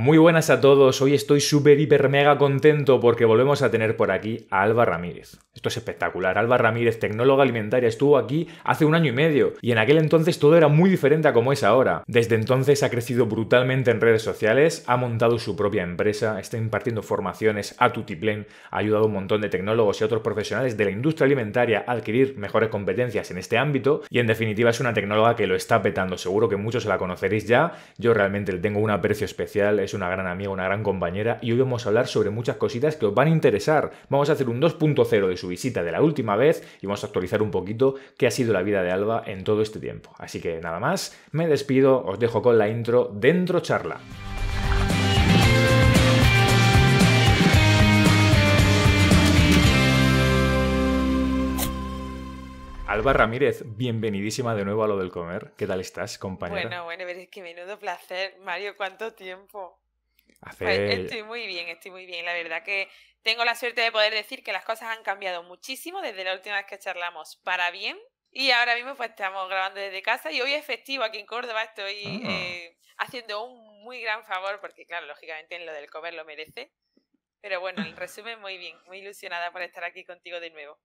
Muy buenas a todos, hoy estoy súper, hiper, mega contento porque volvemos a tener por aquí a Alba Ramírez. Esto es espectacular, Alba Ramírez, tecnóloga alimentaria, estuvo aquí hace un año y medio y en aquel entonces todo era muy diferente a como es ahora. Desde entonces ha crecido brutalmente en redes sociales, ha montado su propia empresa, está impartiendo formaciones a Tutiplen, ha ayudado a un montón de tecnólogos y otros profesionales de la industria alimentaria a adquirir mejores competencias en este ámbito y en definitiva es una tecnóloga que lo está petando, seguro que muchos la conoceréis ya, yo realmente le tengo un aprecio especial, es una gran amiga, una gran compañera, y hoy vamos a hablar sobre muchas cositas que os van a interesar. Vamos a hacer un 2.0 de su visita de la última vez y vamos a actualizar un poquito qué ha sido la vida de Alba en todo este tiempo. Así que nada más, me despido, os dejo con la intro dentro charla. Alba Ramírez, bienvenidísima de nuevo a lo del comer. ¿Qué tal estás, compañera? Bueno, bueno, es que menudo placer, Mario, cuánto tiempo. Pues estoy muy bien, estoy muy bien. La verdad que tengo la suerte de poder decir que las cosas han cambiado muchísimo desde la última vez que charlamos para bien. Y ahora mismo pues estamos grabando desde casa y hoy es festivo aquí en Córdoba. Estoy ah. eh, haciendo un muy gran favor porque, claro, lógicamente en lo del comer lo merece. Pero bueno, el resumen muy bien, muy ilusionada por estar aquí contigo de nuevo.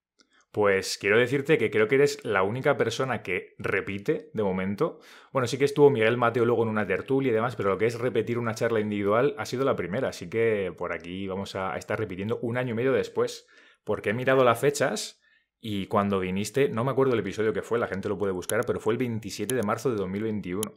Pues quiero decirte que creo que eres la única persona que repite de momento. Bueno, sí que estuvo Miguel Mateo luego en una tertulia y demás, pero lo que es repetir una charla individual ha sido la primera, así que por aquí vamos a estar repitiendo un año y medio después, porque he mirado las fechas y cuando viniste, no me acuerdo el episodio que fue, la gente lo puede buscar, pero fue el 27 de marzo de 2021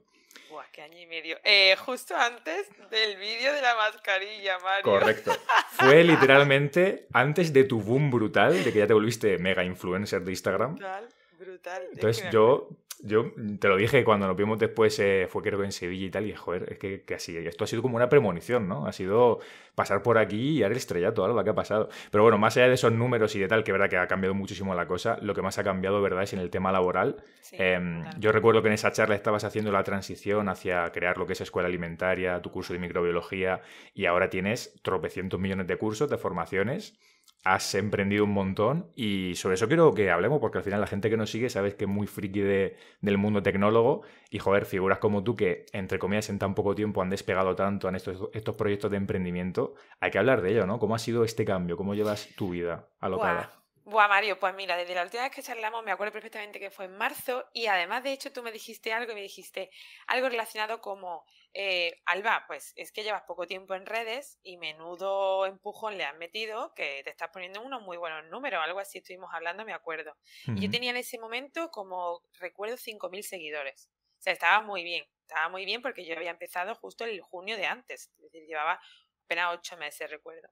que año y medio. Eh, justo antes del vídeo de la mascarilla, Mario. Correcto. Fue literalmente antes de tu boom brutal, de que ya te volviste mega influencer de Instagram. Brutal, brutal. Entonces yo yo te lo dije cuando nos vimos después, eh, fue creo que en Sevilla y tal, y joder, es que, así, esto ha sido como una premonición, ¿no? Ha sido pasar por aquí y haber el todo lo que ha pasado. Pero bueno, más allá de esos números y de tal, que verdad que ha cambiado muchísimo la cosa, lo que más ha cambiado, ¿verdad?, es en el tema laboral. Em, yo recuerdo que en esa charla estabas haciendo la transición hacia crear lo que es escuela alimentaria, tu curso de microbiología, y ahora tienes tropecientos millones de cursos, de formaciones has emprendido un montón y sobre eso quiero que hablemos, porque al final la gente que nos sigue sabes que es muy friki del mundo tecnólogo y, joder, figuras como tú que, entre comillas, en tan poco tiempo han despegado tanto en estos, estos proyectos de emprendimiento, hay que hablar de ello, ¿no? ¿Cómo ha sido este cambio? ¿Cómo llevas tu vida alocada? Buah. Buah, Mario, pues mira, desde la última vez que charlamos me acuerdo perfectamente que fue en marzo y además de hecho tú me dijiste algo y me dijiste algo relacionado como eh, Alba, pues es que llevas poco tiempo en redes y menudo empujón le has metido que te estás poniendo unos muy buenos números, algo así estuvimos hablando, me acuerdo. Y yo tenía en ese momento, como recuerdo, 5.000 seguidores. O sea, estaba muy bien, estaba muy bien porque yo había empezado justo el junio de antes, es decir, llevaba apenas ocho meses, recuerdo.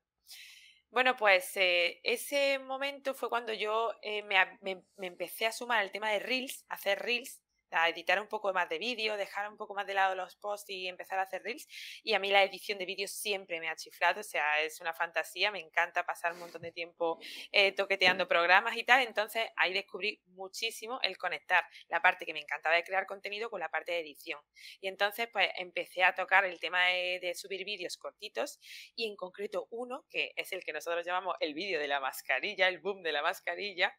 Bueno, pues eh, ese momento fue cuando yo eh, me, me, empecé a sumar al tema de Reels, hacer Reels, editar un poco más de vídeo, dejar un poco más de lado los posts y empezar a hacer reels. Y a mí la edición de vídeos siempre me ha chiflado, o sea, es una fantasía, me encanta pasar un montón de tiempo eh, toqueteando programas y tal. Entonces ahí descubrí muchísimo el conectar la parte que me encantaba de crear contenido con la parte de edición. Y entonces pues empecé a tocar el tema de, subir vídeos cortitos y en concreto uno, que es el que nosotros llamamos el vídeo de la mascarilla, el boom de la mascarilla,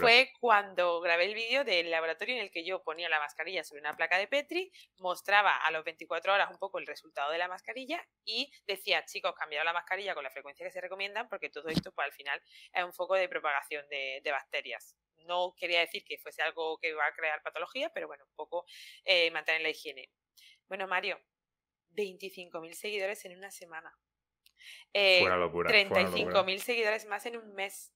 fue cuando grabé el vídeo del laboratorio en el que yo ponía ponía la mascarilla sobre una placa de Petri, mostraba a los 24 horas un poco el resultado de la mascarilla y decía, chicos, cambiado la mascarilla con la frecuencia que se recomiendan porque todo esto pues, al final es un foco de propagación de, bacterias no quería decir que fuese algo que va a crear patología, pero bueno, un poco eh, mantener la higiene. Bueno, Mario, 25.000 seguidores en una semana. Eh, 35.000 seguidores más en un mes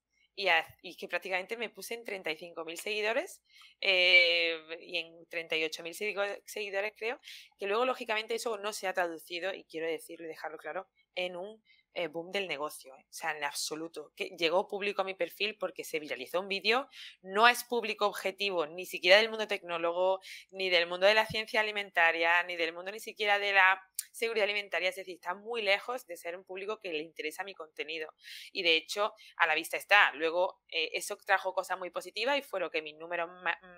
y, que prácticamente me puse en 35.000 seguidores eh, y en 38.000 seguidores creo, que luego lógicamente eso no se ha traducido, y quiero decirlo y dejarlo claro, en un eh, boom del negocio, ¿eh? o sea, en absoluto. Que llegó público a mi perfil porque se viralizó un vídeo, no es público objetivo ni siquiera del mundo tecnólogo, ni del mundo de la ciencia alimentaria, ni del mundo ni siquiera de la seguridad alimentaria, es decir, está muy lejos de ser un público que le interesa mi contenido. Y de hecho, a la vista está. Luego, eh, eso trajo cosas muy positivas y fue lo que mis números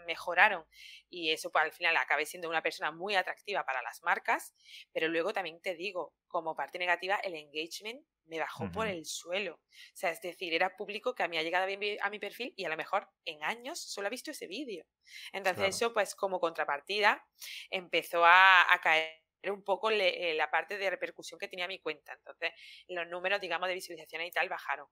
mejoraron. Y eso, pues, al final, acabé siendo una persona muy atractiva para las marcas. Pero luego también te digo, como parte negativa, el engagement me bajó por el suelo. O sea, es decir, era público que a mí ha llegado bien a mi perfil y a lo mejor en años solo ha visto ese vídeo. Entonces eso, pues como contrapartida, empezó a, caer un poco la parte de repercusión que tenía mi cuenta. Entonces los números, digamos, de visualizaciones y tal bajaron.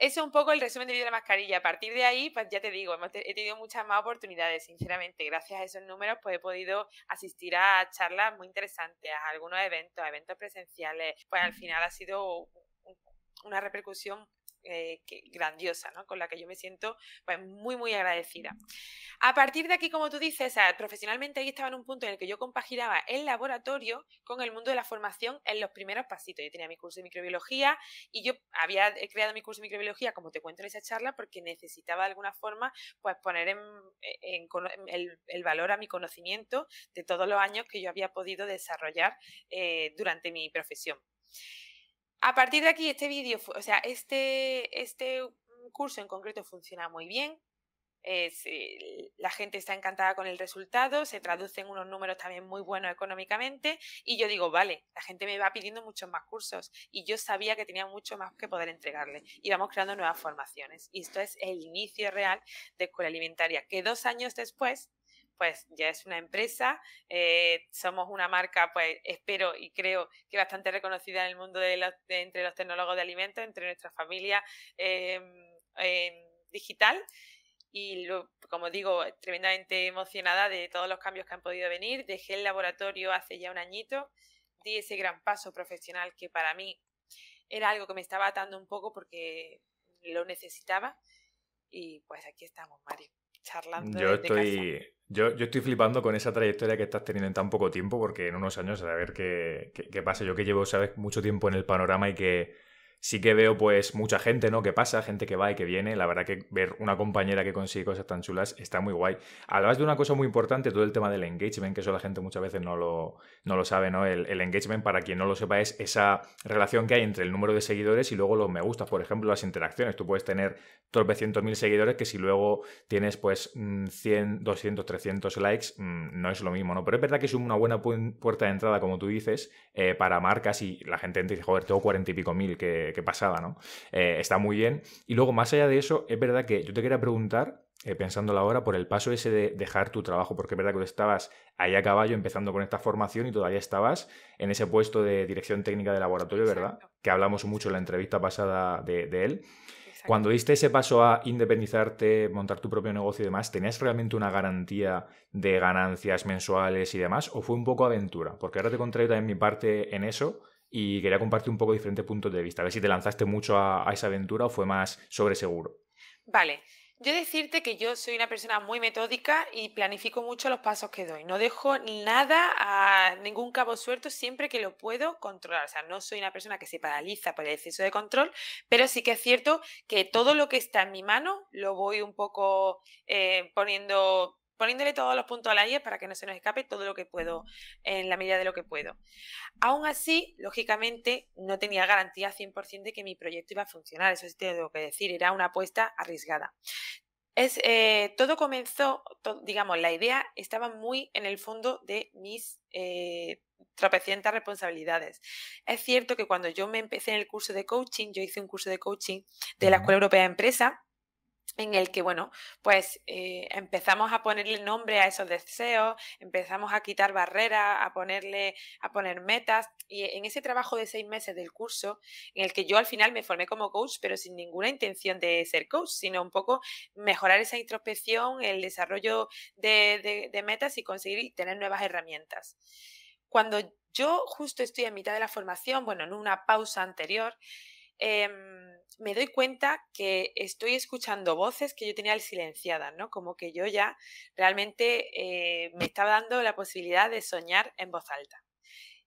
Eso es un poco el resumen de vida de la mascarilla. A partir de ahí, pues ya te digo, he tenido muchas más oportunidades, sinceramente. Gracias a esos números, pues he podido asistir a charlas muy interesantes, a algunos eventos, a eventos presenciales. Pues al final ha sido una repercusión eh, grandiosa, ¿no? con la que yo me siento pues, muy, muy agradecida. A partir de aquí, como tú dices, profesionalmente ahí estaba en un punto en el que yo compaginaba el laboratorio con el mundo de la formación en los primeros pasitos. Yo tenía mi curso de microbiología y yo había eh, creado mi curso de microbiología, como te cuento en esa charla, porque necesitaba de alguna forma pues, poner en, eh, el, valor a mi conocimiento de todos los años que yo había podido desarrollar durante mi profesión. A partir de aquí, este vídeo, o sea, este, este mm, curso en concreto funciona muy bien. Eh, la gente está encantada con el resultado, se traducen unos números también muy buenos económicamente y yo digo, vale, la gente me va pidiendo muchos más cursos y yo sabía que tenía mucho más que poder entregarle y vamos creando nuevas formaciones. Y esto es el inicio real de Escuela Alimentaria, que dos años después pues ya es una empresa, eh, somos una marca, pues espero y creo que bastante reconocida en el mundo de, los, entre los tecnólogos de alimentos, entre nuestra familia em, digital y como digo, tremendamente emocionada de todos los cambios que han podido venir. Dejé el laboratorio hace ya un añito, di ese gran paso profesional que para mí era algo que me estaba atando un poco porque lo necesitaba y pues aquí estamos, Mario. Yo estoy. Yo, estoy flipando con esa trayectoria que estás teniendo en tan poco tiempo, porque en unos años, a ver qué, qué, qué pasa. Yo que llevo, sabes, mucho tiempo en el panorama y que sí que veo pues mucha gente, ¿no? Que pasa, gente que va y que viene. La verdad que ver una compañera que consigue cosas tan chulas está muy guay. Además de una cosa muy importante, todo el tema del engagement, que eso la gente muchas veces no lo, no lo sabe, ¿no? El, engagement, para quien no lo sepa, es esa relación que hay entre el número de seguidores y luego los me gustas, por ejemplo, las interacciones. Tú puedes tener tropecientos mil seguidores que si luego tienes pues 100, 200, 300 likes, mm, no es lo mismo, ¿no? Pero es verdad que es una buena puerta de entrada, como tú dices, eh, para marcas y la gente dice, joder, tengo cuarenta y pico mil que qué, ¿no? Eh, está muy bien. Y luego, más allá de eso, es verdad que yo te quería preguntar, eh, pensándolo ahora, por el paso ese de dejar tu trabajo, porque es verdad que tú estabas ahí a caballo empezando con esta formación y todavía estabas en ese puesto de dirección técnica de laboratorio, ¿verdad? Que hablamos mucho en la entrevista pasada de, él. Cuando diste ese paso a independizarte, montar tu propio negocio y demás, ¿tenías realmente una garantía de ganancias mensuales y demás? ¿O fue un poco aventura? Porque ahora te contrario también mi parte en eso, y quería compartir un poco diferentes puntos de vista. A ver si te lanzaste mucho a, esa aventura o fue más sobre seguro. Vale. Yo decirte que yo soy una persona muy metódica y planifico mucho los pasos que doy. No dejo nada a ningún cabo suelto siempre que lo puedo controlar. O sea, no soy una persona que se paraliza por el exceso de control, pero sí que es cierto que todo lo que está en mi mano lo voy un poco eh, poniendo poniéndole todos los puntos a la para que no se nos escape todo lo que puedo, en la medida de lo que puedo. Aún así, lógicamente, no tenía garantía 100% de que mi proyecto iba a funcionar, eso sí lo tengo que decir, era una apuesta arriesgada. Es, eh, todo comenzó, digamos, la idea estaba muy en el fondo de mis eh, responsabilidades. Es cierto que cuando yo me empecé en el curso de coaching, yo hice un curso de coaching de la Escuela Europea de Empresa, en el que, bueno, pues eh, empezamos a ponerle nombre a esos deseos, empezamos a quitar barreras, a ponerle, a poner metas. Y en ese trabajo de seis meses del curso, en el que yo al final me formé como coach, pero sin ninguna intención de ser coach, sino un poco mejorar esa introspección, el desarrollo de, metas y conseguir tener nuevas herramientas. Cuando yo justo estoy en mitad de la formación, bueno, en una pausa anterior, em, me doy cuenta que estoy escuchando voces que yo tenía silenciadas, ¿no? Como que yo ya realmente eh, me estaba dando la posibilidad de soñar en voz alta.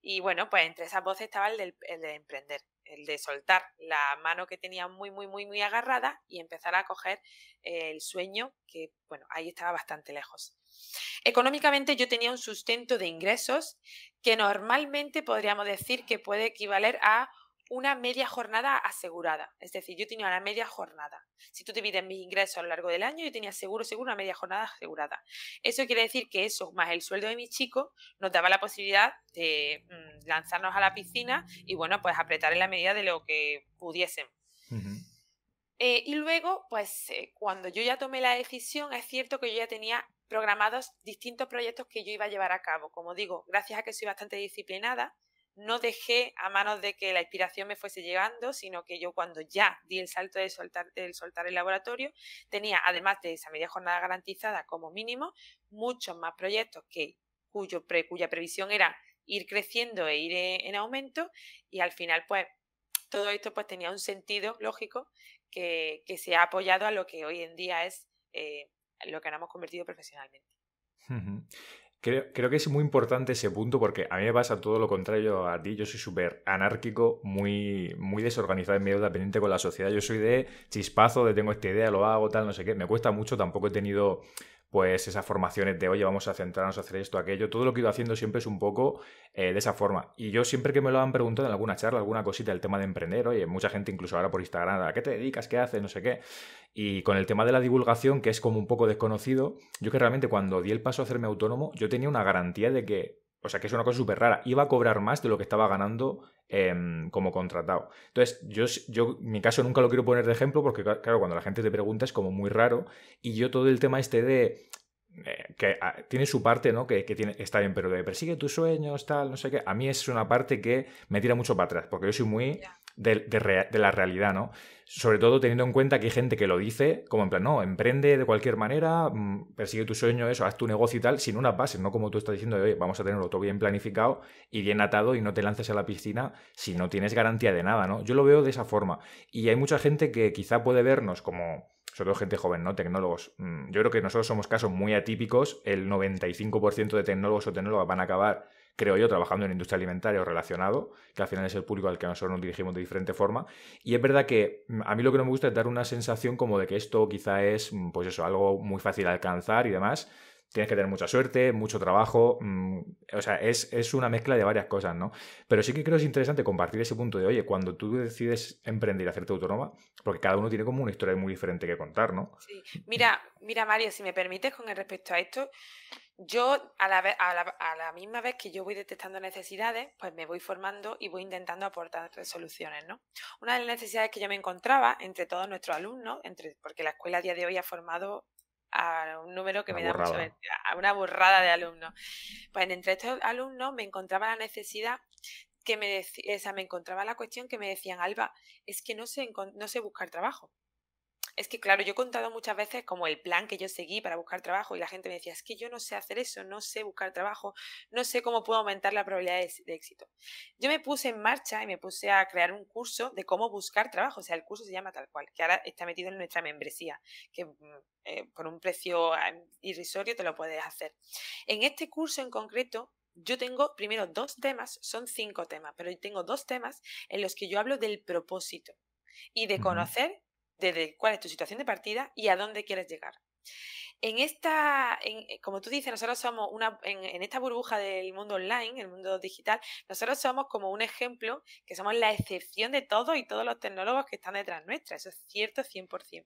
Y bueno, pues entre esas voces estaba el, de emprender, el de soltar la mano que tenía muy, muy, muy, muy agarrada y empezar a coger eh, el sueño, que bueno, ahí estaba bastante lejos. Económicamente yo tenía un sustento de ingresos que normalmente podríamos decir que puede equivaler a una media jornada asegurada. Es decir, yo tenía una media jornada. Si tú divides mis ingresos a lo largo del año, yo tenía seguro, seguro una media jornada asegurada. Eso quiere decir que eso, más el sueldo de mis chicos, nos daba la posibilidad de mm, lanzarnos a la piscina y, bueno, pues apretar en la medida de lo que pudiesen. Eh, y luego, pues eh, cuando yo ya tomé la decisión, es cierto que yo ya tenía programados distintos proyectos que yo iba a llevar a cabo. Como digo, gracias a que soy bastante disciplinada, no dejé a manos de que la inspiración me fuese llegando, sino que yo cuando ya di el salto de soltar, del soltar el laboratorio, tenía, además de esa media jornada garantizada como mínimo, muchos más proyectos que, pre, cuya previsión era ir creciendo e ir e, en aumento y al final pues todo esto pues tenía un sentido lógico que, se ha apoyado a lo que hoy en día es eh, lo que nos hemos convertido profesionalmente. Creo, que es muy importante ese punto porque a mí me pasa todo lo contrario a ti. Yo soy súper anárquico, muy, muy desorganizado y medio dependiente con la sociedad. Yo soy de chispazo, de tengo esta idea, lo hago, tal, no sé qué. Me cuesta mucho, tampoco he tenido pues esas formaciones de, oye, vamos a centrarnos a hacer esto, aquello, todo lo que he ido haciendo siempre es un poco eh, de esa forma. Y yo siempre que me lo han preguntado en alguna charla, alguna cosita del tema de emprender, oye, mucha gente incluso ahora por Instagram, ¿a qué te dedicas? ¿Qué haces? No sé qué. Y con el tema de la divulgación, que es como un poco desconocido, yo que realmente cuando di el paso a hacerme autónomo, yo tenía una garantía de que, o sea, que es una cosa súper rara, iba a cobrar más de lo que estaba ganando Em, como contratado. Entonces, yo, yo mi caso nunca lo quiero poner de ejemplo porque, claro, cuando la gente te pregunta es como muy raro y yo todo el tema este de eh, que ah, tiene su parte, ¿no? Que, tiene, está bien, pero de persigue tus sueños, tal, no sé qué. A mí es una parte que me tira mucho para atrás, porque yo soy muy de, la realidad, ¿no? Sobre todo teniendo en cuenta que hay gente que lo dice, como en plan, no, emprende de cualquier manera, mm, persigue tu sueño, eso, haz tu negocio y tal, sin una base, no como tú estás diciendo, oye, vamos a tenerlo todo bien planificado y bien atado y no te lances a la piscina si no tienes garantía de nada, ¿no? Yo lo veo de esa forma. Y hay mucha gente que quizá puede vernos como sobre todo gente joven, ¿no? Tecnólogos. Mm, yo creo que nosotros somos casos muy atípicos. El 95% de tecnólogos o tecnólogas van a acabar creo yo, trabajando en industria alimentaria o relacionado, que al final es el público al que nosotros nos dirigimos de diferente forma. Y es verdad que mm, a mí lo que no me gusta es dar una sensación como de que esto quizá es, mm, pues eso, algo muy fácil de alcanzar y demás tienes que tener mucha suerte, mucho trabajo, mm, o sea, es, una mezcla de varias cosas, ¿no? Pero sí que creo es interesante compartir ese punto de, oye, cuando tú decides emprender y hacerte autónoma, porque cada uno tiene como una historia muy diferente que contar, ¿no? Sí, mira, mira Mario, si me permites con el respecto a esto, yo a la, a, la, misma vez que yo voy detectando necesidades, pues me voy formando y voy intentando aportar soluciones, ¿no? Una de las necesidades que yo me encontraba entre todos nuestros alumnos, entre, porque la escuela a día de hoy ha formado a un número que me da mucho, a una burrada de alumnos. Pues entre estos alumnos me encontraba la necesidad que me, me encontraba la cuestión que me decían, Alba, es que no sé, no sé buscar trabajo es que, claro, yo he contado muchas veces como el plan que yo seguí para buscar trabajo y la gente me decía, es que yo no sé hacer eso, no sé buscar trabajo, no sé cómo puedo aumentar la probabilidad de, éxito. Yo me puse en marcha y me puse a crear un curso de cómo buscar trabajo, o sea, el curso se llama tal cual, que ahora está metido en nuestra membresía, que mm, eh, por un precio ah, irrisorio te lo puedes hacer. En este curso en concreto, yo tengo primero dos temas, son cinco temas, pero yo tengo dos temas en los que yo hablo del propósito y de conocer desde cuál es tu situación de partida y a dónde quieres llegar. En esta, eh, como tú dices, nosotros somos una, en, esta burbuja del mundo online, el mundo digital, nosotros somos como un ejemplo, que somos la excepción de todos y todos los tecnólogos que están detrás nuestra, eso es cierto 100%.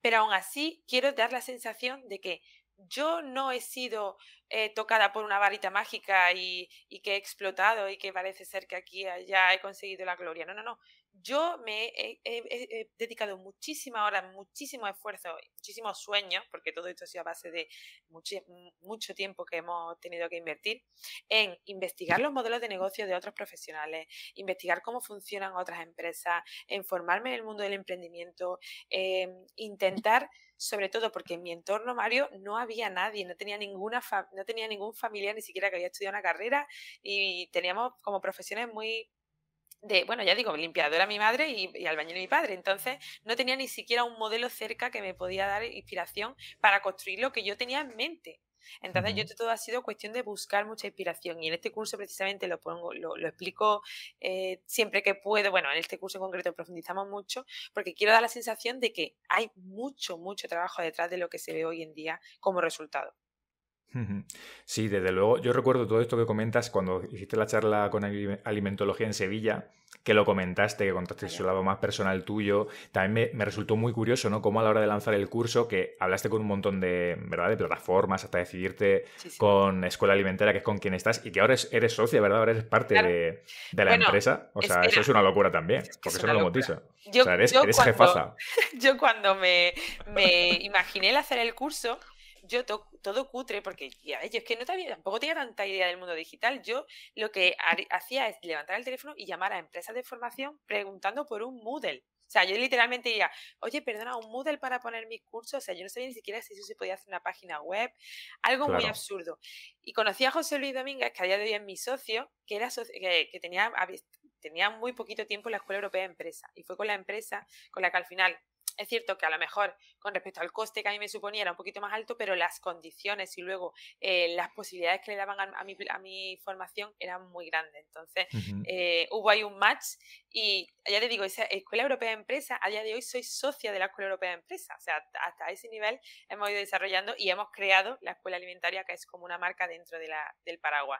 Pero aún así, quiero dar la sensación de que yo no he sido eh, tocada por una varita mágica y, que he explotado y que parece ser que aquí ya he conseguido la gloria. No, no, no yo me he, dedicado muchísimas horas, muchísimo esfuerzo, muchísimos sueños, porque todo esto ha sido a base de mucho, tiempo que hemos tenido que invertir, en investigar los modelos de negocio de otros profesionales, investigar cómo funcionan otras empresas, en formarme en el mundo del emprendimiento, em, intentar, sobre todo porque en mi entorno, Mario, no había nadie, no tenía, ninguna no tenía ningún familiar ni siquiera que había estudiado una carrera y teníamos como profesiones muy bueno, ya digo, limpiadora mi madre y, albañil mi padre. Entonces, no tenía ni siquiera un modelo cerca que me podía dar inspiración para construir lo que yo tenía en mente. Entonces, yo todo ha sido cuestión de buscar mucha inspiración y en este curso precisamente lo pongo, lo, explico eh, siempre que puedo. Bueno, en este curso en concreto profundizamos mucho porque quiero dar la sensación de que hay mucho, mucho trabajo detrás de lo que se ve hoy en día como resultado. Sí, desde luego. Yo recuerdo todo esto que comentas cuando hiciste la charla con alimentología en Sevilla, que lo comentaste, que contaste su lado más personal tuyo. También me, resultó muy curioso, ¿no? Cómo a la hora de lanzar el curso, que hablaste con un montón de, ¿verdad? de plataformas hasta decidirte con Escuela Alimentaria, que es con quien estás, y que ahora eres, socio, socia, ¿verdad? Ahora eres parte de, la empresa. O sea, eso es una locura también, porque eso no lo motiva. Yo, o sea, eres, cuando, Yo cuando me, me imaginé el hacer el curso yo todo cutre, porque ya, yo es que no tampoco tenía tanta idea del mundo digital. Yo lo que hacía es levantar el teléfono y llamar a empresas de formación preguntando por un Moodle. O sea, yo literalmente diría, oye, perdona, un Moodle para poner mis cursos. O sea, yo no sabía ni siquiera si eso se podía hacer una página web, algo muy absurdo. Y conocí a José Luis Domínguez, que a día de hoy es mi socio, que, era que, tenía, muy poquito tiempo en la Escuela Europea de Empresa. Y fue con la empresa con la que al final es cierto que a lo mejor con respecto al coste que a mí me suponía era un poquito más alto, pero las condiciones y luego eh, las posibilidades que le daban a, mi, a, mi, formación eran muy grandes. Entonces eh, hubo ahí un match y ya te digo, esa Escuela Europea de Empresa, a día de hoy soy socia de la Escuela Europea de Empresa. O sea, hasta ese nivel hemos ido desarrollando y hemos creado la Escuela Alimentaria, que es como una marca dentro de la, del Paraguay.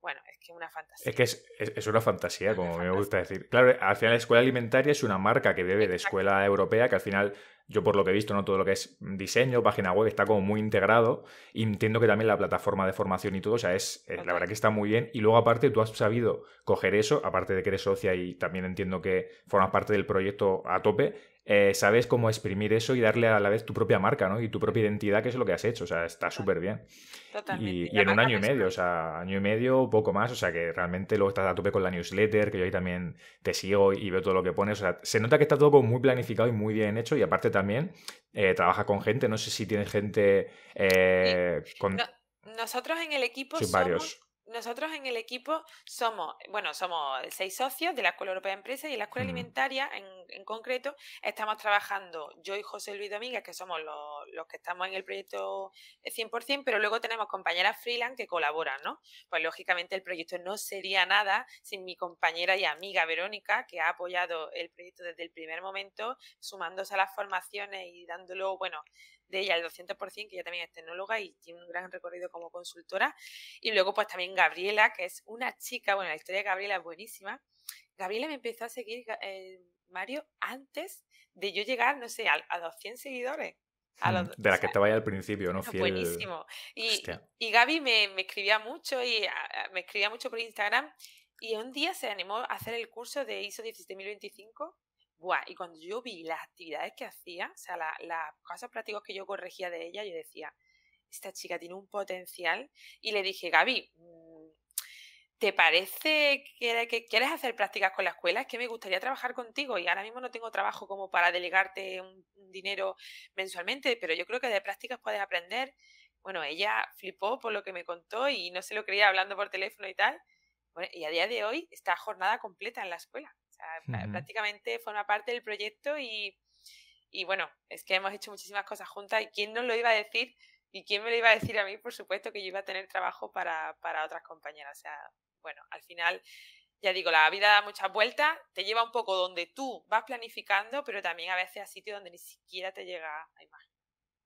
Bueno, es que una fantasía. Es que es, una fantasía, como me gusta decir. Claro, al final la escuela alimentaria es una marca que bebe de escuela europea, que al final, yo por lo que he visto, no todo lo que es diseño, página web, está como muy integrado. entiendo que también la plataforma de formación y todo, o sea, es, eh, la verdad que está muy bien. Y luego, aparte, tú has sabido coger eso, aparte de que eres socia y también entiendo que formas parte del proyecto a tope, eh, sabes cómo exprimir eso y darle a la vez tu propia marca, ¿no? Y tu propia identidad, que es lo que has hecho, o sea, está súper bien. Y, en un año y medio, o sea, año y medio, poco más, o sea, que realmente luego estás a tope con la newsletter, que yo ahí también te sigo y veo todo lo que pones, o sea, se nota que está todo muy planificado y muy bien hecho y aparte también eh, trabaja con gente, no sé si tienes gente eh, con... nosotros en el equipo somos varios nosotros en el equipo somos, bueno, somos seis socios de la Escuela Europea de Empresas y en la Escuela mm. Alimentaria en, en concreto estamos trabajando yo y José Luis Domínguez, que somos los, los, que estamos en el proyecto 100%, pero luego tenemos compañeras freelance que colaboran, ¿no? Pues lógicamente el proyecto no sería nada sin mi compañera y amiga Verónica, que ha apoyado el proyecto desde el primer momento, sumándose a las formaciones y dándolo, bueno, de ella el 200%, que ella también es tecnóloga y tiene un gran recorrido como consultora. Y luego pues también Gabriela, que es una chica, bueno, la historia de Gabriela es buenísima. Gabriela me empezó a seguir, eh, Mario, antes de yo llegar, no sé, a, 200 seguidores. Mm, de las que te al principio, ¿no? Fiel... Buenísimo. Y, Gaby me, escribía mucho y me escribía mucho por Instagram y un día se animó a hacer el curso de ISO 17025 y cuando yo vi las actividades que hacía, o sea, las cosas prácticas que yo corregía de ella, yo decía, esta chica tiene un potencial. Y le dije, Gaby, mm, ¿te parece que, quieres hacer prácticas con la escuela? Es que me gustaría trabajar contigo y ahora mismo no tengo trabajo como para delegarte un, dinero mensualmente, pero yo creo que de prácticas puedes aprender. Bueno, ella flipó por lo que me contó y no se lo creía hablando por teléfono y tal. y a día de hoy está jornada completa en la escuela prácticamente forma parte del proyecto y, y bueno, es que hemos hecho muchísimas cosas juntas y quién nos lo iba a decir y quién me lo iba a decir a mí, por supuesto, que yo iba a tener trabajo para, para otras compañeras. O sea, bueno, al final, ya digo, la vida da muchas vueltas, te lleva un poco donde tú vas planificando, pero también a veces a sitios donde ni siquiera te llega a imaginar.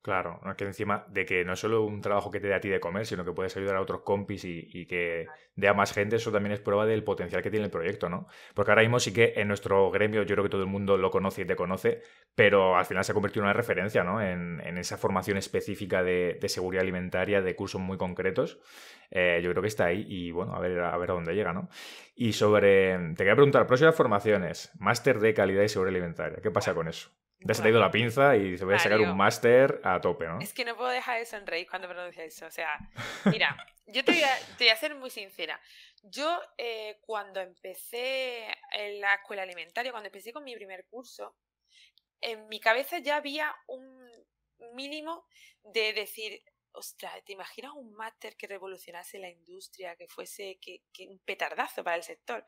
Claro, que encima de que no es solo un trabajo que te dé a ti de comer, sino que puedes ayudar a otros compis y, que dé a más gente, eso también es prueba del potencial que tiene el proyecto, ¿no? Porque ahora mismo sí que en nuestro gremio yo creo que todo el mundo lo conoce y te conoce, pero al final se ha convertido en una referencia, ¿no? En, esa formación específica de, seguridad alimentaria, de cursos muy concretos. Eh, yo creo que está ahí y bueno, a ver a, ver a dónde llega, ¿no? Y sobre, te quería preguntar, próximas formaciones, máster de calidad y seguridad alimentaria, ¿qué pasa con eso? Ya se te ha ido la pinza y se voy a sacar un máster a tope, ¿no? Es que no puedo dejar de sonreír cuando pronuncia eso. O sea, mira, yo te voy, a, ser muy sincera. Yo eh, cuando empecé en la escuela alimentaria, cuando empecé con mi primer curso, en mi cabeza ya había un mínimo de decir, ostras, ¿te imaginas un máster que revolucionase la industria, que fuese un petardazo para el sector?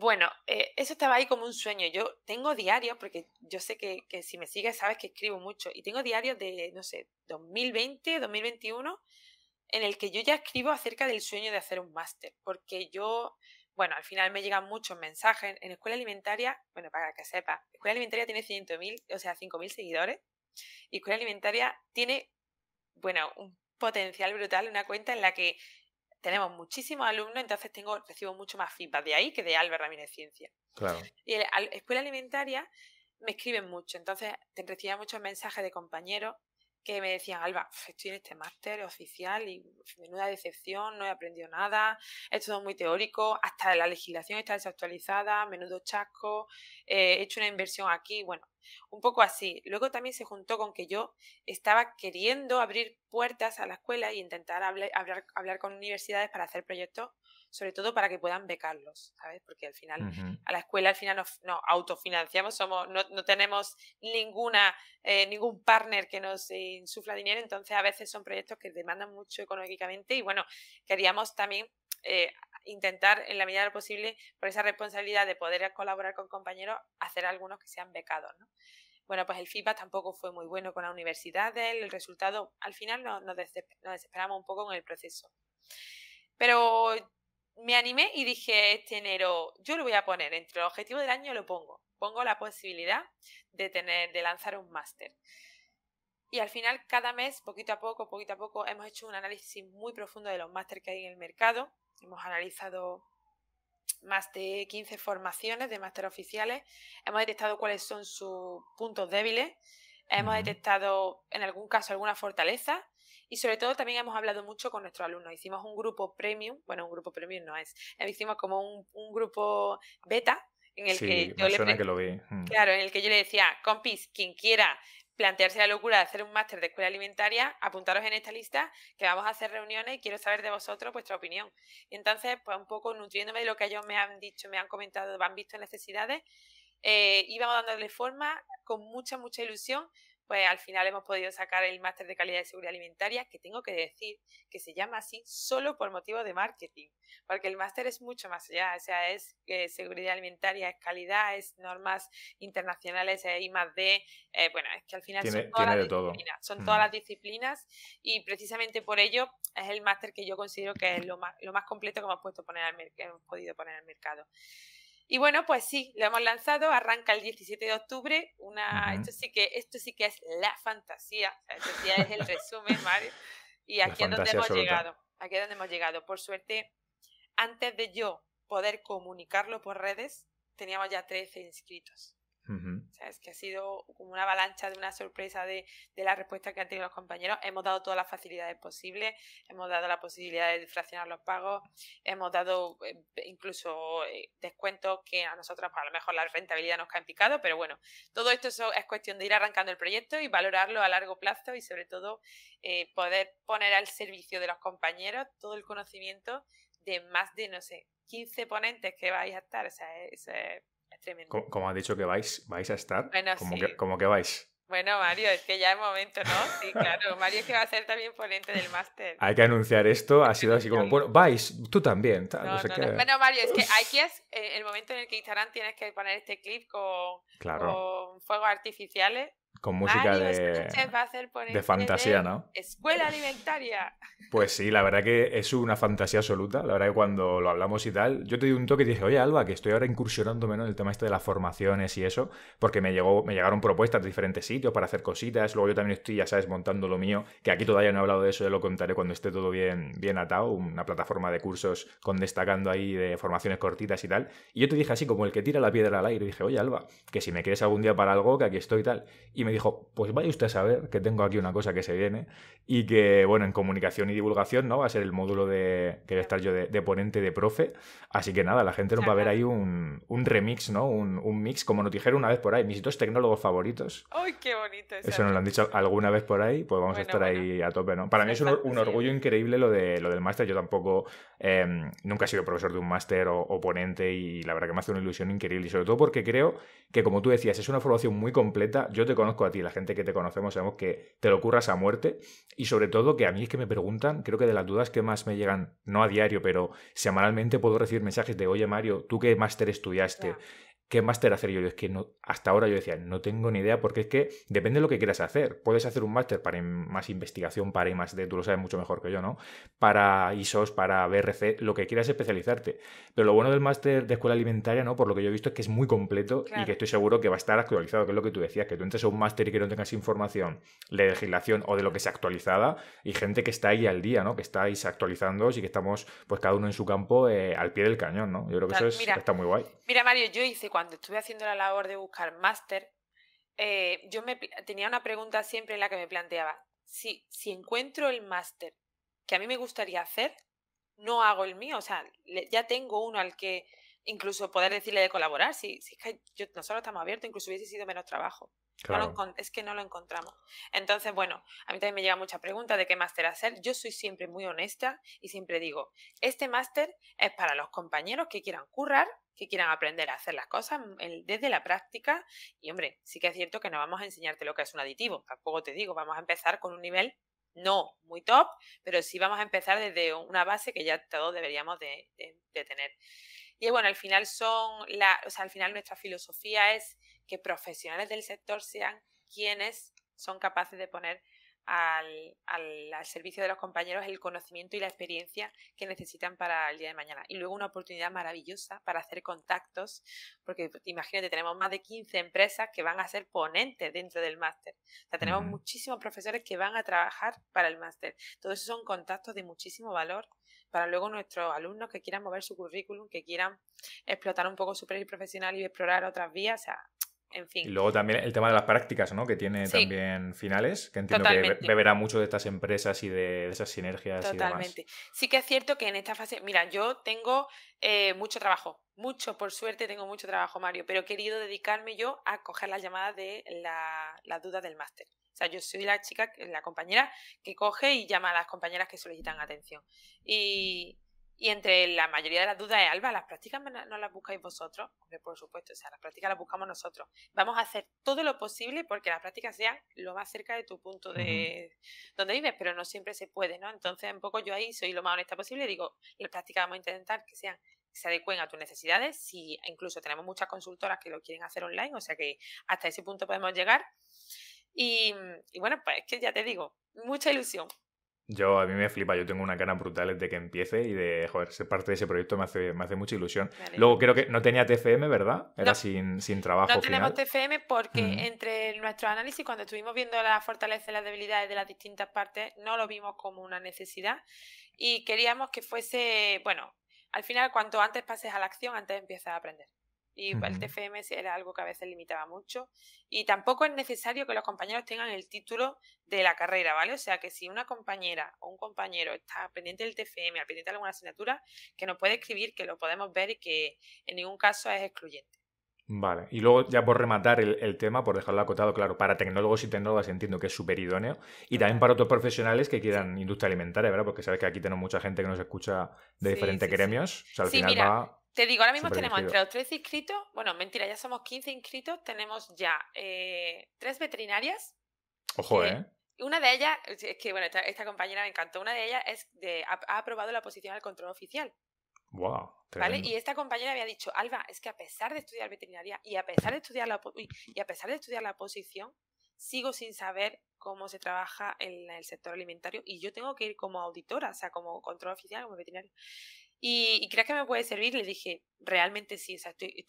Bueno, eh, eso estaba ahí como un sueño. Yo tengo diarios, porque yo sé que, si me sigues sabes que escribo mucho, y tengo diarios de, no sé, 2020, 2021, en el que yo ya escribo acerca del sueño de hacer un máster, porque yo, bueno, al final me llegan muchos mensajes. En Escuela Alimentaria, bueno, para que sepa, Escuela Alimentaria tiene 100.000, o sea, 5.000 seguidores, y Escuela Alimentaria tiene, bueno, un potencial brutal, una cuenta en la que tenemos muchísimos alumnos, entonces tengo, recibo mucho más feedback de ahí que de Albert Ramírez Ciencia. Y en la escuela alimentaria me escriben mucho, entonces te recibía muchos mensajes de compañeros que me decían, Alba, estoy en este máster oficial y menuda decepción, no he aprendido nada, esto es muy teórico, hasta la legislación está desactualizada, menudo chasco, eh, he hecho una inversión aquí, bueno, un poco así. Luego también se juntó con que yo estaba queriendo abrir puertas a la escuela y intentar hablar con universidades para hacer proyectos sobre todo para que puedan becarlos, ¿sabes? Porque al final, a la escuela al final nos, autofinanciamos, somos, no, no tenemos ninguna, eh, ningún partner que nos insufla dinero, entonces a veces son proyectos que demandan mucho económicamente y bueno, queríamos también eh, intentar en la medida de lo posible, por esa responsabilidad de poder colaborar con compañeros, hacer algunos que sean becados, ¿no? Bueno, pues el feedback tampoco fue muy bueno con la universidad el resultado, al final nos, desesperamos un poco en el proceso. Pero me animé y dije este enero, yo lo voy a poner, entre los objetivos del año lo pongo, pongo la posibilidad de tener, de lanzar un máster. Y al final, cada mes, poquito a poco, poquito a poco, hemos hecho un análisis muy profundo de los máster que hay en el mercado. Hemos analizado más de 15 formaciones de máster oficiales. Hemos detectado cuáles son sus puntos débiles. Hemos detectado, en algún caso, alguna fortaleza y sobre todo también hemos hablado mucho con nuestros alumnos. Hicimos un grupo premium, bueno, un grupo premium no es, eh, hicimos como un, grupo beta en el que yo le mm. Claro, en el que yo le decía, compis, quien quiera plantearse la locura de hacer un máster de escuela alimentaria, apuntaros en esta lista que vamos a hacer reuniones y quiero saber de vosotros vuestra opinión. entonces, pues un poco nutriéndome de lo que ellos me han dicho, me han comentado, me han visto necesidades, eh, íbamos dándole forma con mucha, mucha ilusión, pues al final hemos podido sacar el máster de calidad y seguridad alimentaria, que tengo que decir que se llama así solo por motivo de marketing, porque el máster es mucho más allá, o sea, es eh, seguridad alimentaria, es calidad, es normas internacionales, es I más D, eh, bueno, es que al final son, todas las, disciplinas, son mm. todas las disciplinas y precisamente por ello es el máster que yo considero que es lo más, completo que hemos, puesto poner al que hemos podido poner al mercado. Y bueno, pues sí, lo hemos lanzado, arranca el 17 de octubre, una, esto, sí que, esto sí que es la fantasía, esto sí es el resumen, Mario, y aquí es donde hemos llegado, aquí es donde hemos llegado. Por suerte, antes de yo poder comunicarlo por redes, teníamos ya 13 inscritos sea, es que ha sido como una avalancha de una sorpresa de, de la respuesta que han tenido los compañeros. Hemos dado todas las facilidades posibles, hemos dado la posibilidad de fraccionar los pagos, hemos dado eh, incluso eh, descuentos que a nosotros pues, a lo mejor la rentabilidad nos cae en picado, pero bueno, todo esto es cuestión de ir arrancando el proyecto y valorarlo a largo plazo y sobre todo eh, poder poner al servicio de los compañeros todo el conocimiento de más de, no sé, 15 ponentes que vais a estar, o es como, has dicho que vais, vais a estar. como que, como que vais. Bueno, Mario, es que ya es momento, ¿no? Sí, claro. Mario es que va a ser también ponente del máster. Hay que anunciar esto. Ha sido así como, bueno, vais, tú también. no, sé Bueno, Mario, es que aquí es eh, el momento en el que Instagram tienes que poner este clip con, con fuegos artificiales con música de, de fantasía, ¿no? Escuela alimentaria. Pues sí, la verdad que es una fantasía absoluta. La verdad que cuando lo hablamos y tal, yo te di un toque y dije, oye Alba, que estoy ahora incursionándome en el tema este de las formaciones y eso, porque me, llegó, me llegaron propuestas de diferentes sitios para hacer cositas. Luego yo también estoy, ya sabes, montando lo mío, que aquí todavía no he hablado de eso, ya lo contaré cuando esté todo bien, bien atado, una plataforma de cursos con destacando ahí de formaciones cortitas y tal. Y yo te dije así, como el que tira la piedra al aire, dije, oye Alba, que si me quieres algún día para algo, que aquí estoy y tal. Y me dijo, pues vaya usted a saber que tengo aquí una cosa que se viene y que, bueno, en comunicación y divulgación, ¿no? Va a ser el módulo de, que voy a estar yo de, ponente de profe. Así que nada, la gente nos va a ver ahí un, remix, ¿no? Un, mix, como nos dijeron una vez por ahí, mis dos tecnólogos favoritos. qué bonito! Eso, nos lo han dicho alguna vez por ahí, pues vamos a estar ahí a tope, ¿no? Para mí es un, orgullo increíble lo, de, lo del máster. Yo tampoco, em, nunca he sido profesor de un máster o, o ponente y la verdad que me hace una ilusión increíble y sobre todo porque creo que, como tú decías, es una formación muy completa. Yo te conozco a ti, la gente que te conocemos, sabemos que te lo curras a muerte. Y sobre todo que a mí es que me preguntan, creo que de las dudas que más me llegan, no a diario, pero semanalmente puedo recibir mensajes de, oye Mario, tú qué máster estudiaste, ¿qué máster hacer yo? Es que hasta ahora yo decía, no tengo ni idea, porque es que depende de lo que quieras hacer. Puedes hacer un máster para más investigación, para más de, tú lo sabes mucho mejor que yo, ¿no? Para ISOs, para BRC, lo que quieras especializarte. Pero lo bueno del máster de escuela alimentaria, ¿no? Por lo que yo he visto es que es muy completo y que estoy seguro que va a estar actualizado, que es lo que tú decías, que tú entres a un máster y que no tengas información de legislación o de lo que sea actualizada y gente que está ahí al día, ¿no? Que estáis actualizando y que estamos, pues cada uno en su campo, eh, al pie del cañón, ¿no? Yo creo que eso está muy guay. Mira, Mario, yo hice cuando estuve haciendo la labor de buscar máster, eh, yo me, tenía una pregunta siempre en la que me planteaba, si, si encuentro el máster que a mí me gustaría hacer, no hago el mío, o sea, ya tengo uno al que incluso poder decirle de colaborar, si, es que nosotros estamos abiertos, incluso hubiese sido menos trabajo es que no lo encontramos. Entonces, bueno, a mí también me llega mucha pregunta de qué máster hacer. Yo soy siempre muy honesta y siempre digo, este máster es para los compañeros que quieran currar, que quieran aprender a hacer las cosas mm, desde la práctica. Y hombre, sí que es cierto que no vamos a enseñarte lo que es un aditivo. Tampoco te digo, vamos a empezar con un nivel no muy top, pero sí vamos a empezar desde una base que ya todos deberíamos de, tener. Y bueno, al final son, la, o sea, al final nuestra filosofía es que profesionales del sector sean quienes son capaces de poner al, al, servicio de los compañeros el conocimiento y la experiencia que necesitan para el día de mañana. Y luego una oportunidad maravillosa para hacer contactos, porque imagínate, tenemos más de 15 empresas que van a ser ponentes dentro del máster. O sea, tenemos muchísimos profesores que van a trabajar para el máster. todos esos son contactos de muchísimo valor para luego nuestros alumnos que quieran mover su currículum, que quieran explotar un poco su perfil profesional y explorar otras vías. O en fin. Y luego también el tema de las prácticas, ¿no? Que tiene también finales, que entiendo que beberá mucho de estas empresas y de esas sinergias. Totalmente. Y demás. Sí que es cierto que en esta fase, mira, yo tengo eh, mucho trabajo, mucho, por suerte tengo mucho trabajo, Mario, pero he querido dedicarme yo a coger las llamadas de la, las dudas del máster. O sea, yo soy la chica, la compañera que coge y llama a las compañeras que solicitan atención. Y, y entre la mayoría de las dudas de Alba, ¿las prácticas no las buscáis vosotros? Hombre, por supuesto, o sea, las prácticas las buscamos nosotros. Vamos a hacer todo lo posible porque las prácticas sean lo más cerca de tu punto de donde vives, pero no siempre se puede, ¿no? Entonces, un poco yo ahí soy lo más honesta posible, digo, las prácticas vamos a intentar que sean se adecuen a tus necesidades, si incluso tenemos muchas consultoras que lo quieren hacer online, o sea que hasta ese punto podemos llegar. Y, y bueno, pues es que ya te digo, mucha ilusión, yo, a mí me flipa, yo tengo una cara brutal de que empiece y de, joder, ser parte de ese proyecto me hace, me hace mucha ilusión. Luego creo que no tenía TFM, ¿verdad? Era sin, sin trabajo. No tenemos TFM porque mm. entre nuestro análisis, cuando estuvimos viendo las fortalezas y las debilidades de las distintas partes, no lo vimos como una necesidad y queríamos que fuese, bueno, al final cuanto antes pases a la acción, antes empiezas a aprender. Y el TFM era algo que a veces limitaba mucho. Y tampoco es necesario que los compañeros tengan el título de la carrera, ¿vale? O sea, que si una compañera o un compañero está pendiente del TFM, al pendiente de alguna asignatura, que nos puede escribir, que lo podemos ver y que en ningún caso es excluyente. Vale, y luego ya por rematar el, tema, por dejarlo acotado, claro, para tecnólogos y tecnólogas entiendo que es súper idóneo, y también para otros profesionales que quieran industria alimentaria, ¿verdad? Porque sabes que aquí tenemos mucha gente que nos escucha de diferentes gremios, o sea, al final va... Te digo, ahora mismo tenemos entre los tres inscritos, bueno, mentira, ya somos 15 inscritos, tenemos ya eh, tres veterinarias. Ojo, ¿eh? Una de ellas, es que bueno, esta, compañera me encantó, una de ellas es de, ha, aprobado la posición al control oficial. Wow, Y esta compañera había dicho, Alba, es que a pesar de estudiar veterinaria y a pesar de estudiar la, y a pesar de estudiar la posición, sigo sin saber cómo se trabaja en el sector alimentario y yo tengo que ir como auditora, o sea, como control oficial, como veterinario y, y, crees que me puede servir, le dije, realmente sí, o sea, estoy,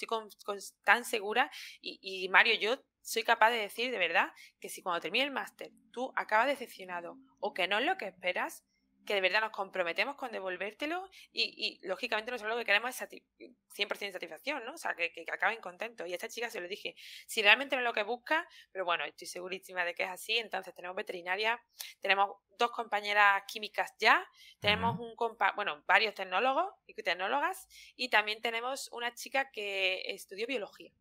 tan segura y, y, Mario, yo soy capaz de decir de verdad que si cuando termine el máster tú acabas decepcionado o que no es lo que esperas, que de verdad nos comprometemos con devolvértelo y, lógicamente nosotros lo que queremos es 100% satisfacción, ¿no? O sea, que, acaben contentos. Y a esta chica se lo dije, si realmente no es lo que busca, pero bueno, estoy segurísima de que es así, entonces tenemos veterinaria, tenemos dos compañeras químicas ya, tenemos un compa bueno, varios tecnólogos y tecnólogas y también tenemos una chica que estudió biología.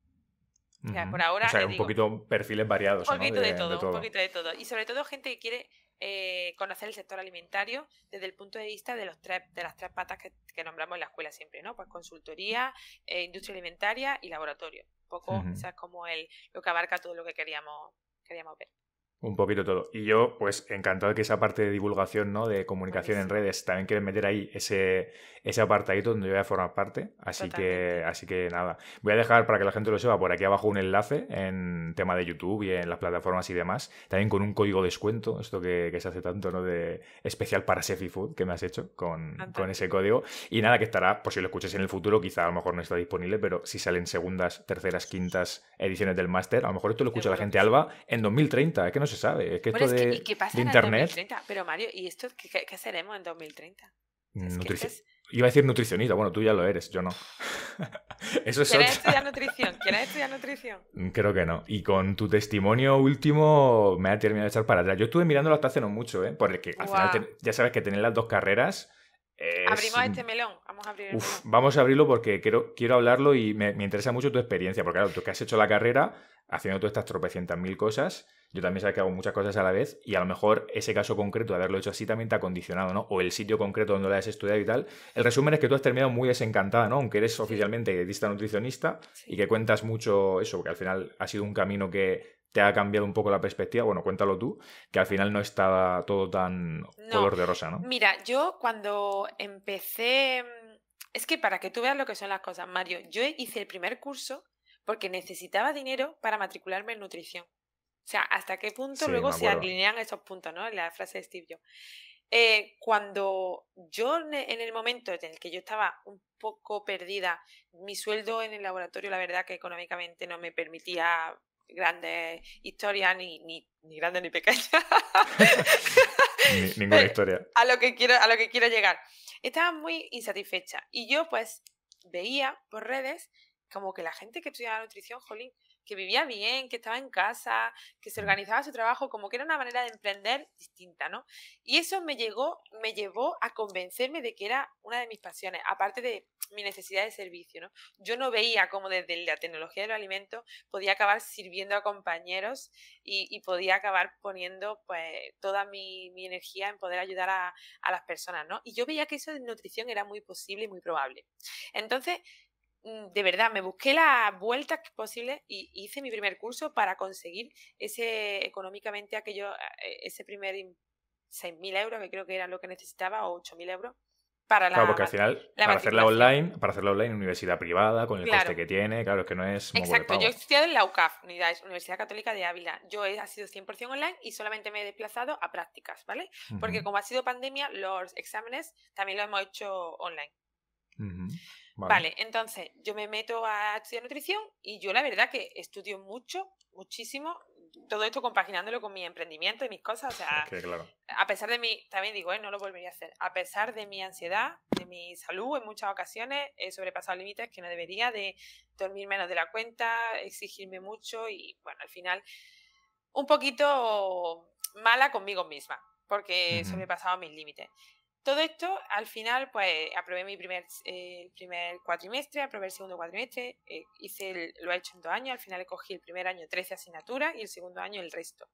o sea, por ahora, o un poquito perfiles variados. Un poquito de todo, un poquito de todo. Y sobre todo gente que quiere eh, conocer el sector alimentario desde el punto de vista de, los tres, de las tres patas que, nombramos en la escuela siempre, ¿no? Pues consultoría, eh, industria alimentaria y laboratorio. Un poco, como el, lo que abarca todo lo que queríamos, queríamos ver. Un poquito todo. Y yo, pues, encantado que esa parte de divulgación, ¿no? De comunicación en redes, también quieren meter ahí ese, ese apartadito donde yo voy a formar parte. Así que, así que nada. Voy a dejar para que la gente lo sepa por aquí abajo un enlace en tema de YouTube y en las plataformas y demás. También con un código descuento, esto que, se hace tanto, ¿no? De especial para Food que me has hecho con, con, ese código. Y nada, que estará, por si lo escuches en el futuro, quizá a lo mejor no está disponible, pero si salen segundas, terceras, quintas ediciones del máster, a lo mejor esto lo escucha la gente Alba en 2030. Es que no se sabe. Es que esto de, Internet. Pero Mario, ¿y esto qué, seremos en 2030? Iba a decir nutricionista, bueno, tú ya lo eres, yo no. Eso es ¿Quieres estudiar nutrición? nutrición? Mm, creo que no. Y con tu testimonio último me ha terminado de echar para atrás. Yo estuve mirándolo hasta hace no mucho, ¿eh? Porque al final ya sabes que tener las dos carreras... Abrimos este mm, melón, vamos a abrir Vamos a abrirlo porque quiero, hablarlo y me, me, interesa mucho tu experiencia, porque claro, tú que has hecho la carrera haciendo todas estas tropecientas mil cosas yo también sé que hago muchas cosas a la vez y a lo mejor ese caso concreto de haberlo hecho así también te ha condicionado, ¿no? O el sitio concreto donde lo has estudiado y tal. El resumen es que tú has terminado muy desencantada, ¿no? Aunque eres oficialmente dietista nutricionista y que cuentas mucho eso, porque al final ha sido un camino que te ha cambiado un poco la perspectiva, bueno, cuéntalo tú, que al final no estaba todo tan color de rosa, ¿no? Mira, yo cuando empecé, es que para que tú veas lo que son las cosas, Mario, yo hice el primer curso porque necesitaba dinero para matricularme en nutrición. O sea, hasta qué punto luego se alinean esos puntos, ¿no? La frase de Steve Jobs. Eh, cuando yo e, en el momento en el que yo estaba un poco perdida, mi sueldo en el laboratorio, la verdad que económicamente no me permitía grandes historias, ni, ni, ni grandes ni pequeñas. ninguna historia. A lo, que quiero, a lo que quiero llegar. Estaba muy insatisfecha y yo pues veía por redes como que la gente que estudiaba nutrición, jolín, que vivía bien, que estaba en casa, que se organizaba su trabajo, como que era una manera de emprender distinta, ¿no? Y eso me llegó, me llevó a convencerme de que era una de mis pasiones, aparte de mi necesidad de servicio, ¿no? Yo no veía cómo desde la tecnología de los alimentos podía acabar sirviendo a compañeros y, podía acabar poniendo pues toda mi, energía en poder ayudar a, a las personas, ¿no? Y yo veía que eso de nutrición era muy posible y muy probable. Entonces, Mm, de verdad, me busqué las vueltas posible y hice mi primer curso para conseguir ese económicamente aquello, e, ese primer 6.000 euros, que creo que era lo que necesitaba, o 8.000 euros. Para la, claro, porque al final, para hacerla online, para hacerla online en universidad privada, con el coste que tiene, claro, es que no es... Exacto, yo he estudiado en la UCAF, Universidad Católica de Ávila. Yo he, ha sido 100% online y solamente me he desplazado a prácticas, ¿vale? Porque como ha sido pandemia, los exámenes también los hemos hecho online. Vale. entonces yo me meto a estudiar nutrición y yo la verdad que estudio mucho, muchísimo, todo esto compaginándolo con mi emprendimiento y mis cosas, o sea, a pesar de mi, también digo, eh, no lo volvería a hacer, a pesar de mi ansiedad, de mi salud, en muchas ocasiones he sobrepasado límites que no debería, de dormir menos de la cuenta, exigirme mucho y bueno, al final un poquito mala conmigo misma, porque he sobrepasado mis límites. Todo esto, al final, pues aprobé mi primer, eh, primer cuatrimestre, aprobé el segundo cuatrimestre, eh, hice lo he hecho en dos años, al final he cogí el primer año 13 asignaturas y el segundo año el resto.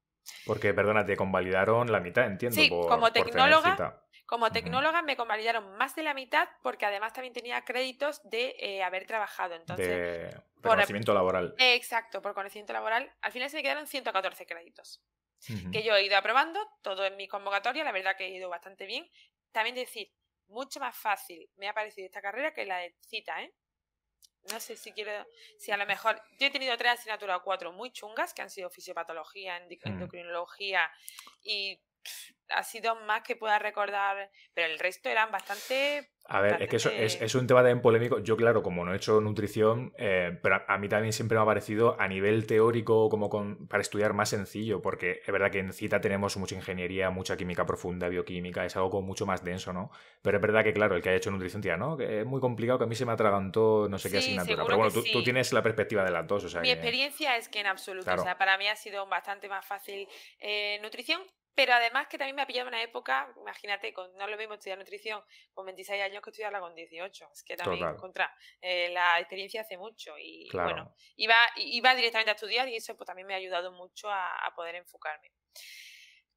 Porque, perdona, te convalidaron la mitad, entiendo. Sí, como tecnóloga, como tecnóloga me convalidaron más de la mitad porque además también tenía créditos de eh, haber trabajado. Entonces, de por conocimiento laboral. exacto, por conocimiento laboral. Al final se me quedaron 114 créditos. Que yo he ido aprobando, todo en mi convocatoria, la verdad que he ido bastante bien. También decir, mucho más fácil me ha parecido esta carrera que la de cita, ¿eh? No sé si quiero, si a lo mejor, yo he tenido tres asignaturas o cuatro muy chungas que han sido fisiopatología, mm. endocrinología y ha sido más que pueda recordar, pero el resto eran bastante... A ver, es que eso es, un tema también polémico. Yo, claro, como no he hecho nutrición, eh, pero a, mí también siempre me ha parecido a nivel teórico, como para estudiar más sencillo, porque es verdad que en cita tenemos mucha ingeniería, mucha química profunda, bioquímica, es algo mucho más denso, ¿no? Pero es verdad que, claro, el que ha hecho nutrición, tía, ¿no? Que es muy complicado, que a mí se me atragantó no sé qué asignatura. Pero bueno, tú, tienes la perspectiva de las dos, o sea. Mi experiencia es que en absoluto, o sea, para mí ha sido bastante más fácil eh, nutrición pero además que también me ha pillado una época, imagínate, con, no lo mismo estudiar nutrición con 26 años que estudiarla con 18. Es que también contra eh, la experiencia hace mucho. Y bueno, iba, iba directamente a estudiar y eso pues, también me ha ayudado mucho a poder enfocarme.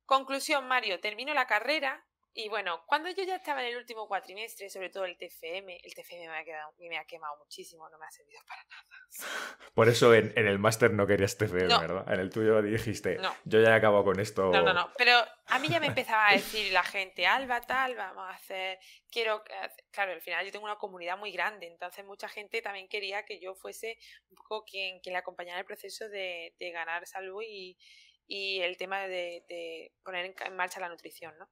Conclusión, Mario, termino la carrera y bueno, cuando yo ya estaba en el último cuatrimestre, sobre todo el TFM, el TFM me ha, quedado, me ha quemado muchísimo, no me ha servido para nada. Por eso en, el máster no querías TFM, ¿verdad? En el tuyo dijiste, yo ya he acabado con esto. No, no, no, pero a mí ya me empezaba a decir la gente, Alba, tal, vamos a hacer, quiero, claro, al final yo tengo una comunidad muy grande, entonces mucha gente también quería que yo fuese un poco quien, le acompañara el proceso de, de ganar salud y, el tema de, poner en marcha la nutrición, ¿no?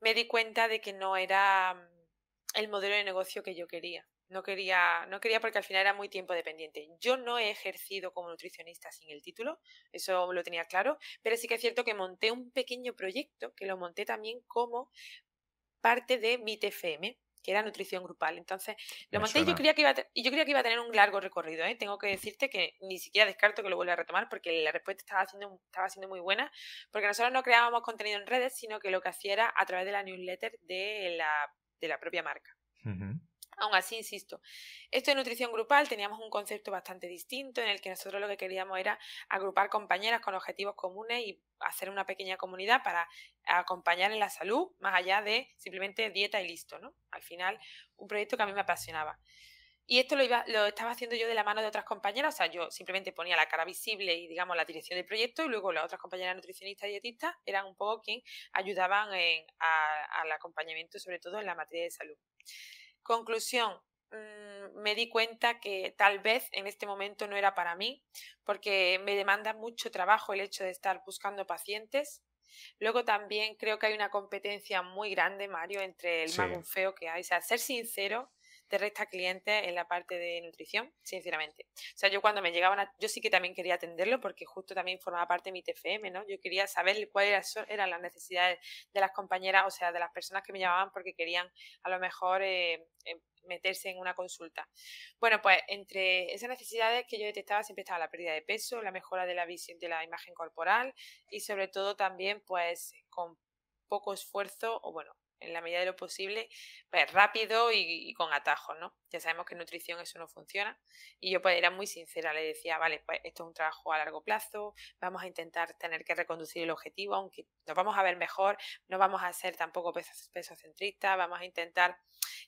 me di cuenta de que no era mm, el modelo de negocio que yo quería. No quería, no quería porque al final era muy tiempo dependiente. Yo no he ejercido como nutricionista sin el título, eso lo tenía claro, pero sí que es cierto que monté un pequeño proyecto que lo monté también como parte de mi TFM, que era nutrición grupal. Entonces, lo yo creía, que iba a yo creía que iba a tener un largo recorrido. ¿eh? Tengo que decirte que ni siquiera descarto que lo vuelva a retomar porque la respuesta estaba siendo, estaba siendo muy buena, porque nosotros no creábamos contenido en redes, sino que lo que hacía era a través de la newsletter de la, de la propia marca. Uh Aún así, insisto, esto de nutrición grupal teníamos un concepto bastante distinto en el que nosotros lo que queríamos era agrupar compañeras con objetivos comunes y hacer una pequeña comunidad para acompañar en la salud, más allá de simplemente dieta y listo, ¿no? Al final, un proyecto que a mí me apasionaba. Y esto lo, lo estaba haciendo yo de la mano de otras compañeras, o sea, yo simplemente ponía la cara visible y, digamos, la dirección del proyecto y luego las otras compañeras nutricionistas y dietistas eran un poco quien ayudaban en, al acompañamiento, sobre todo en la materia de salud. Conclusión, mm, me di cuenta que tal vez en este momento no era para mí, porque me demanda mucho trabajo el hecho de estar buscando pacientes. Luego también creo que hay una competencia muy grande, Mario, entre el sí. mago feo que hay. O sea, ser sincero, de resta cliente en la parte de nutrición, sinceramente. O sea, yo cuando me llegaban, yo sí que también quería atenderlo porque justo también formaba parte de mi TFM, ¿no? Yo quería saber cuáles eran las necesidades de las compañeras, o sea, de las personas que me llamaban porque querían a lo mejor eh, eh, meterse en una consulta. Bueno, pues entre esas necesidades que yo detectaba siempre estaba la pérdida de peso, la mejora de la visión, de la imagen corporal y sobre todo también pues con poco esfuerzo o bueno, en la medida de lo posible, pues rápido y, con atajos, ¿no? Ya sabemos que en nutrición eso no funciona y yo pues era muy sincera, le decía, vale, pues esto es un trabajo a largo plazo, vamos a intentar tener que reconducir el objetivo, aunque nos vamos a ver mejor, no vamos a ser tampoco pesocentristas, centristas, vamos a intentar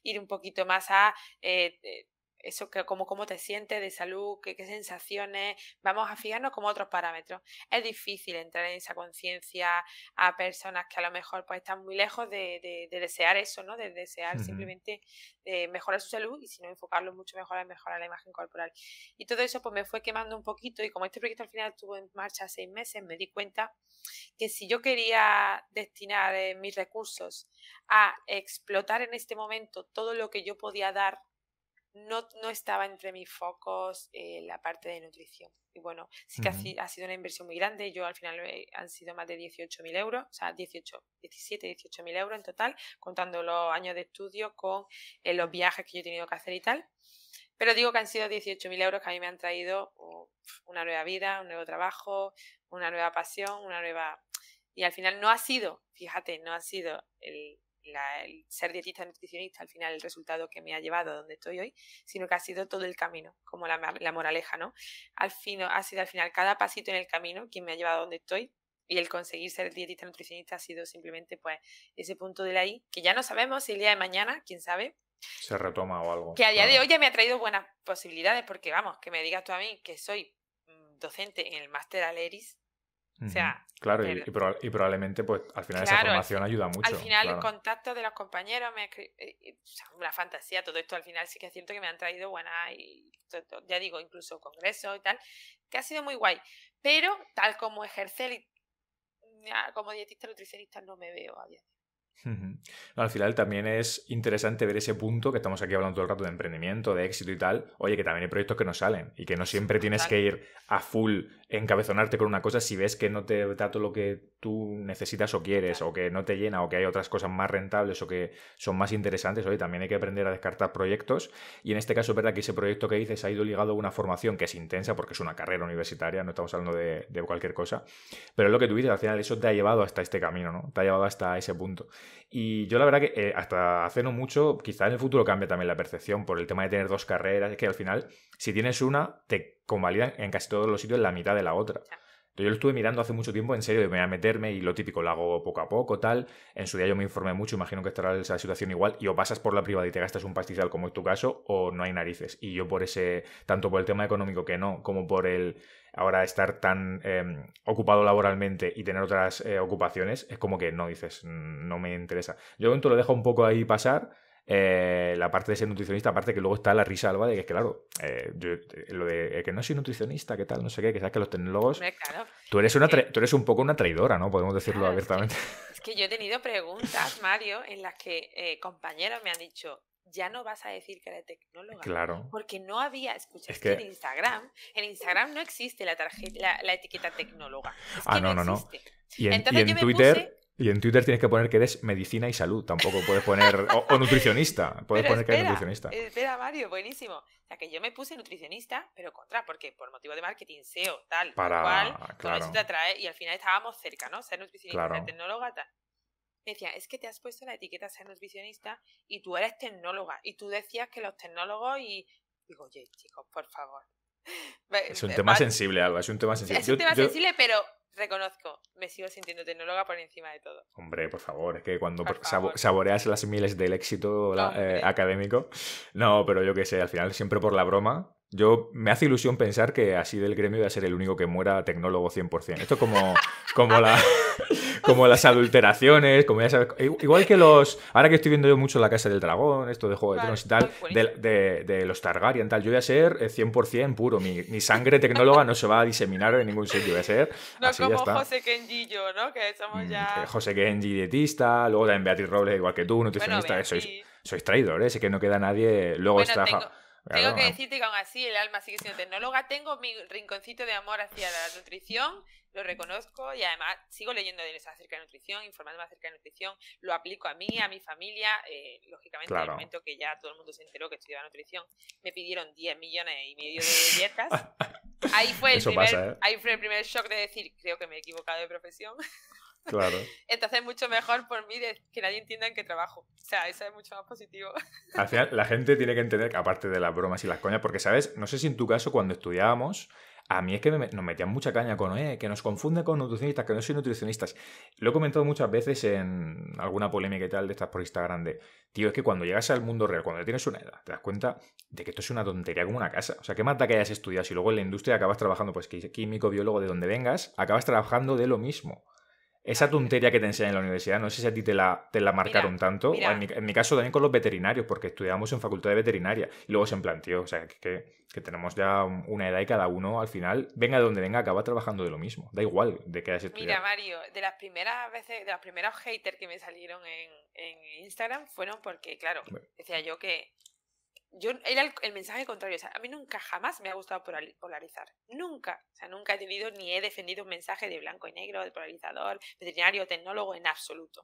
ir un poquito más a... Eh, eh, eso que como cómo te sientes de salud, qué, sensaciones, vamos a fijarnos como otros parámetros. Es difícil entrar en esa conciencia a personas que a lo mejor pues están muy lejos de, desear eso, ¿no? De desear simplemente de eh, mejorar su salud y si no enfocarlo mucho mejor en mejorar la imagen corporal. Y todo eso pues me fue quemando un poquito y como este proyecto al final estuvo en marcha seis meses, me di cuenta que si yo quería destinar eh, mis recursos a explotar en este momento todo lo que yo podía dar no, estaba entre mis focos eh, la parte de nutrición. Y bueno, sí que ha, sido una inversión muy grande. Yo al final eh, han sido más de 18.000 euros, o sea, 18, 17, 18.000 euros en total, contando los años de estudio con eh, los viajes que yo he tenido que hacer y tal. Pero digo que han sido 18.000 euros que a mí me han traído oh, una nueva vida, un nuevo trabajo, una nueva pasión, una nueva... Y al final no ha sido, fíjate, no ha sido el, el ser dietista nutricionista al final el resultado que me ha llevado a donde estoy hoy, sino que ha sido todo el camino, como la, la moraleja, ¿no? Al fin, ha sido al final cada pasito en el camino quien me ha llevado a donde estoy y el conseguir ser dietista nutricionista ha sido simplemente pues ese punto de la I, que ya no sabemos si el día de mañana, quién sabe, se retoma o algo. Que a día de hoy ya me ha traído buenas posibilidades, porque vamos, que me digas tú a mí que soy mm, docente en el máster Aleris, Claro, y, probablemente pues al final esa formación ayuda mucho. Al final el contacto de los compañeros, me eh, eh, una fantasía, todo esto al final sí que es cierto que me han traído buena y, ya digo, incluso congresos y tal, que ha sido muy guay. Pero tal como ejercer como dietista nutricionista no me veo a día al final también es interesante ver ese punto que estamos aquí hablando todo el rato de emprendimiento, de éxito y tal. Oye, que también hay proyectos que no salen y que no siempre tienes que ir a full encabezonarte con una cosa si ves que no te da todo lo que tú necesitas o quieres o que no te llena o que hay otras cosas más rentables o que son más interesantes. Oye, también hay que aprender a descartar proyectos y en este caso verdad que ese proyecto que dices ha ido ligado a una formación que es intensa porque es una carrera universitaria, no estamos hablando de, cualquier cosa. Pero lo que tú dices, al final eso te ha llevado hasta este camino, ¿no? Te ha llevado hasta ese punto. Y yo la verdad que eh, hasta hace no mucho, quizás en el futuro cambie también la percepción por el tema de tener dos carreras, es que al final, si tienes una, te convalidan en casi todos los sitios la mitad de la otra. Yo lo estuve mirando hace mucho tiempo, en serio, me voy a meterme y lo típico, lo hago poco a poco, tal. En su día yo me informé mucho, imagino que estará esa situación igual, y o pasas por la privada y te gastas un pastizal, como es tu caso, o no hay narices. Y yo por ese, tanto por el tema económico que no, como por el ahora estar tan em, ocupado laboralmente y tener otras eh, ocupaciones, es como que no dices, mm, no me interesa. Yo de lo dejo un poco ahí pasar eh, la parte de ser nutricionista, aparte que luego está la risa alba de que, claro, eh, eh, lo de que no soy nutricionista, que tal, no sé qué, que sabes que los tecnólogos. tú, eres una tú eres un poco una traidora, ¿no? Podemos decirlo abiertamente. Es que, yo he tenido preguntas, Mario, en las que compañeros me han dicho, ya no vas a decir que eres tecnóloga. Claro. Porque no había, escucha, en Instagram, en Instagram no existe la la, etiqueta tecnóloga. ah, no, no, no. Entonces, y en Twitter, y en Twitter tienes que poner que eres medicina y salud, tampoco puedes poner. o, nutricionista, puedes poner que eres nutricionista. Eh, espera, Mario, buenísimo. O sea, que yo me puse nutricionista, pero contra, porque por motivo de marketing, SEO, tal, Para, cual, eso te atrae, y al final estábamos cerca, ¿no? Ser nutricionista, ser tecnóloga, tal. Me decía, es que te has puesto la etiqueta ser nutricionista y tú eres tecnóloga, y tú decías que los tecnólogos y. Digo, oye, chicos, por favor. Es un tema sensible, algo, es un tema sensible. Es un tema sensible, pero reconozco, me sigo sintiendo tecnóloga por encima de todo. Hombre, por favor, es que cuando saboreas las miles del éxito eh, académico, no, pero yo qué sé, al final siempre por la broma. Yo me hace ilusión pensar que así del gremio voy a ser el único que muera tecnólogo 100%. Esto como, como la como las adulteraciones, como ya sabes, igual que los, ahora que estoy viendo yo mucho La Casa del Dragón, esto de Juego de Tronos y tal, pues. de, de, los Targaryen y tal, yo voy a ser 100% eh, puro, mi, sangre tecnóloga no se va a diseminar en ningún sitio, voy a ser no así como ya está. José Kenji y yo, ¿no? Que somos mm, ya... Eh, José Kenji dietista, luego también Beatriz Robles, igual que tú, nutricionista, bueno, eh, sois, sois traidores, ¿eh? que no queda nadie, luego está... Tengo... tengo que decirte que aún así el alma sigue siendo tecnóloga. Tengo mi rinconcito de amor hacia la nutrición lo reconozco y además sigo leyendo de acerca de nutrición, informándome acerca de nutrición, lo aplico a mí, a mi familia. Eh, lógicamente, al el momento que ya todo el mundo se enteró que estudiaba nutrición, me pidieron 10 millones y medio de dietas. ¿eh? Ahí fue, el primer, shock de decir, creo que me he equivocado de profesión. Claro. Entonces, mucho mejor por mí que nadie entienda en qué trabajo. O sea, eso es mucho más positivo. Al la gente tiene que entender, que aparte de las bromas y las coñas, porque, ¿sabes? No sé si en tu caso, cuando estudiábamos, a mí es que nos metían mucha caña con, eh, que nos confunden con nutricionistas, que no soy nutricionistas. Lo he comentado muchas veces en alguna polémica y tal de estas por Instagram de, tío, es que cuando llegas al mundo real, cuando tienes una edad, te das cuenta de que esto es una tontería como una casa. O sea, qué más que hayas estudiado si luego en la industria acabas trabajando, pues químico, biólogo, de donde vengas, acabas trabajando de lo mismo. Esa tontería que te enseñan en la universidad, no sé si a ti te la, te la marcaron tanto. En, mi, caso también con los veterinarios, porque estudiamos en facultad de veterinaria. Y luego se planteó, o sea, que, tenemos ya una edad y cada uno al final, venga de donde venga, acaba trabajando de lo mismo. Da igual de qué hayas estudiado. Mira, Mario, de las primeras veces, de los primeros haters que me salieron en, en Instagram fueron porque, claro, decía yo que yo era el, mensaje contrario. a mí nunca jamás me ha gustado polarizar. Nunca. O sea, nunca he tenido ni he defendido un mensaje de blanco y negro, de polarizador, veterinario, tecnólogo, en absoluto.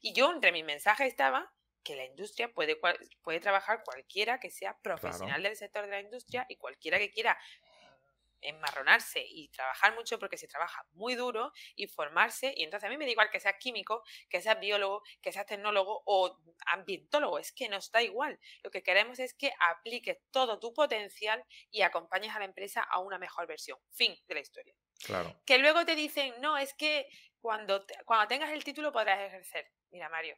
Y yo entre mis mensajes estaba que la industria puede, puede trabajar cualquiera que sea profesional del sector de la industria y cualquiera que quiera enmarronarse y trabajar mucho porque se trabaja muy duro y formarse y entonces a mí me da igual que seas químico, que seas biólogo, que seas tecnólogo o ambientólogo, es que nos da igual. Lo que queremos es que apliques todo tu potencial y acompañes a la empresa a una mejor versión. Fin de la historia. Claro. Que luego te dicen, no, es que cuando, cuando tengas el título podrás ejercer. Mira, Mario,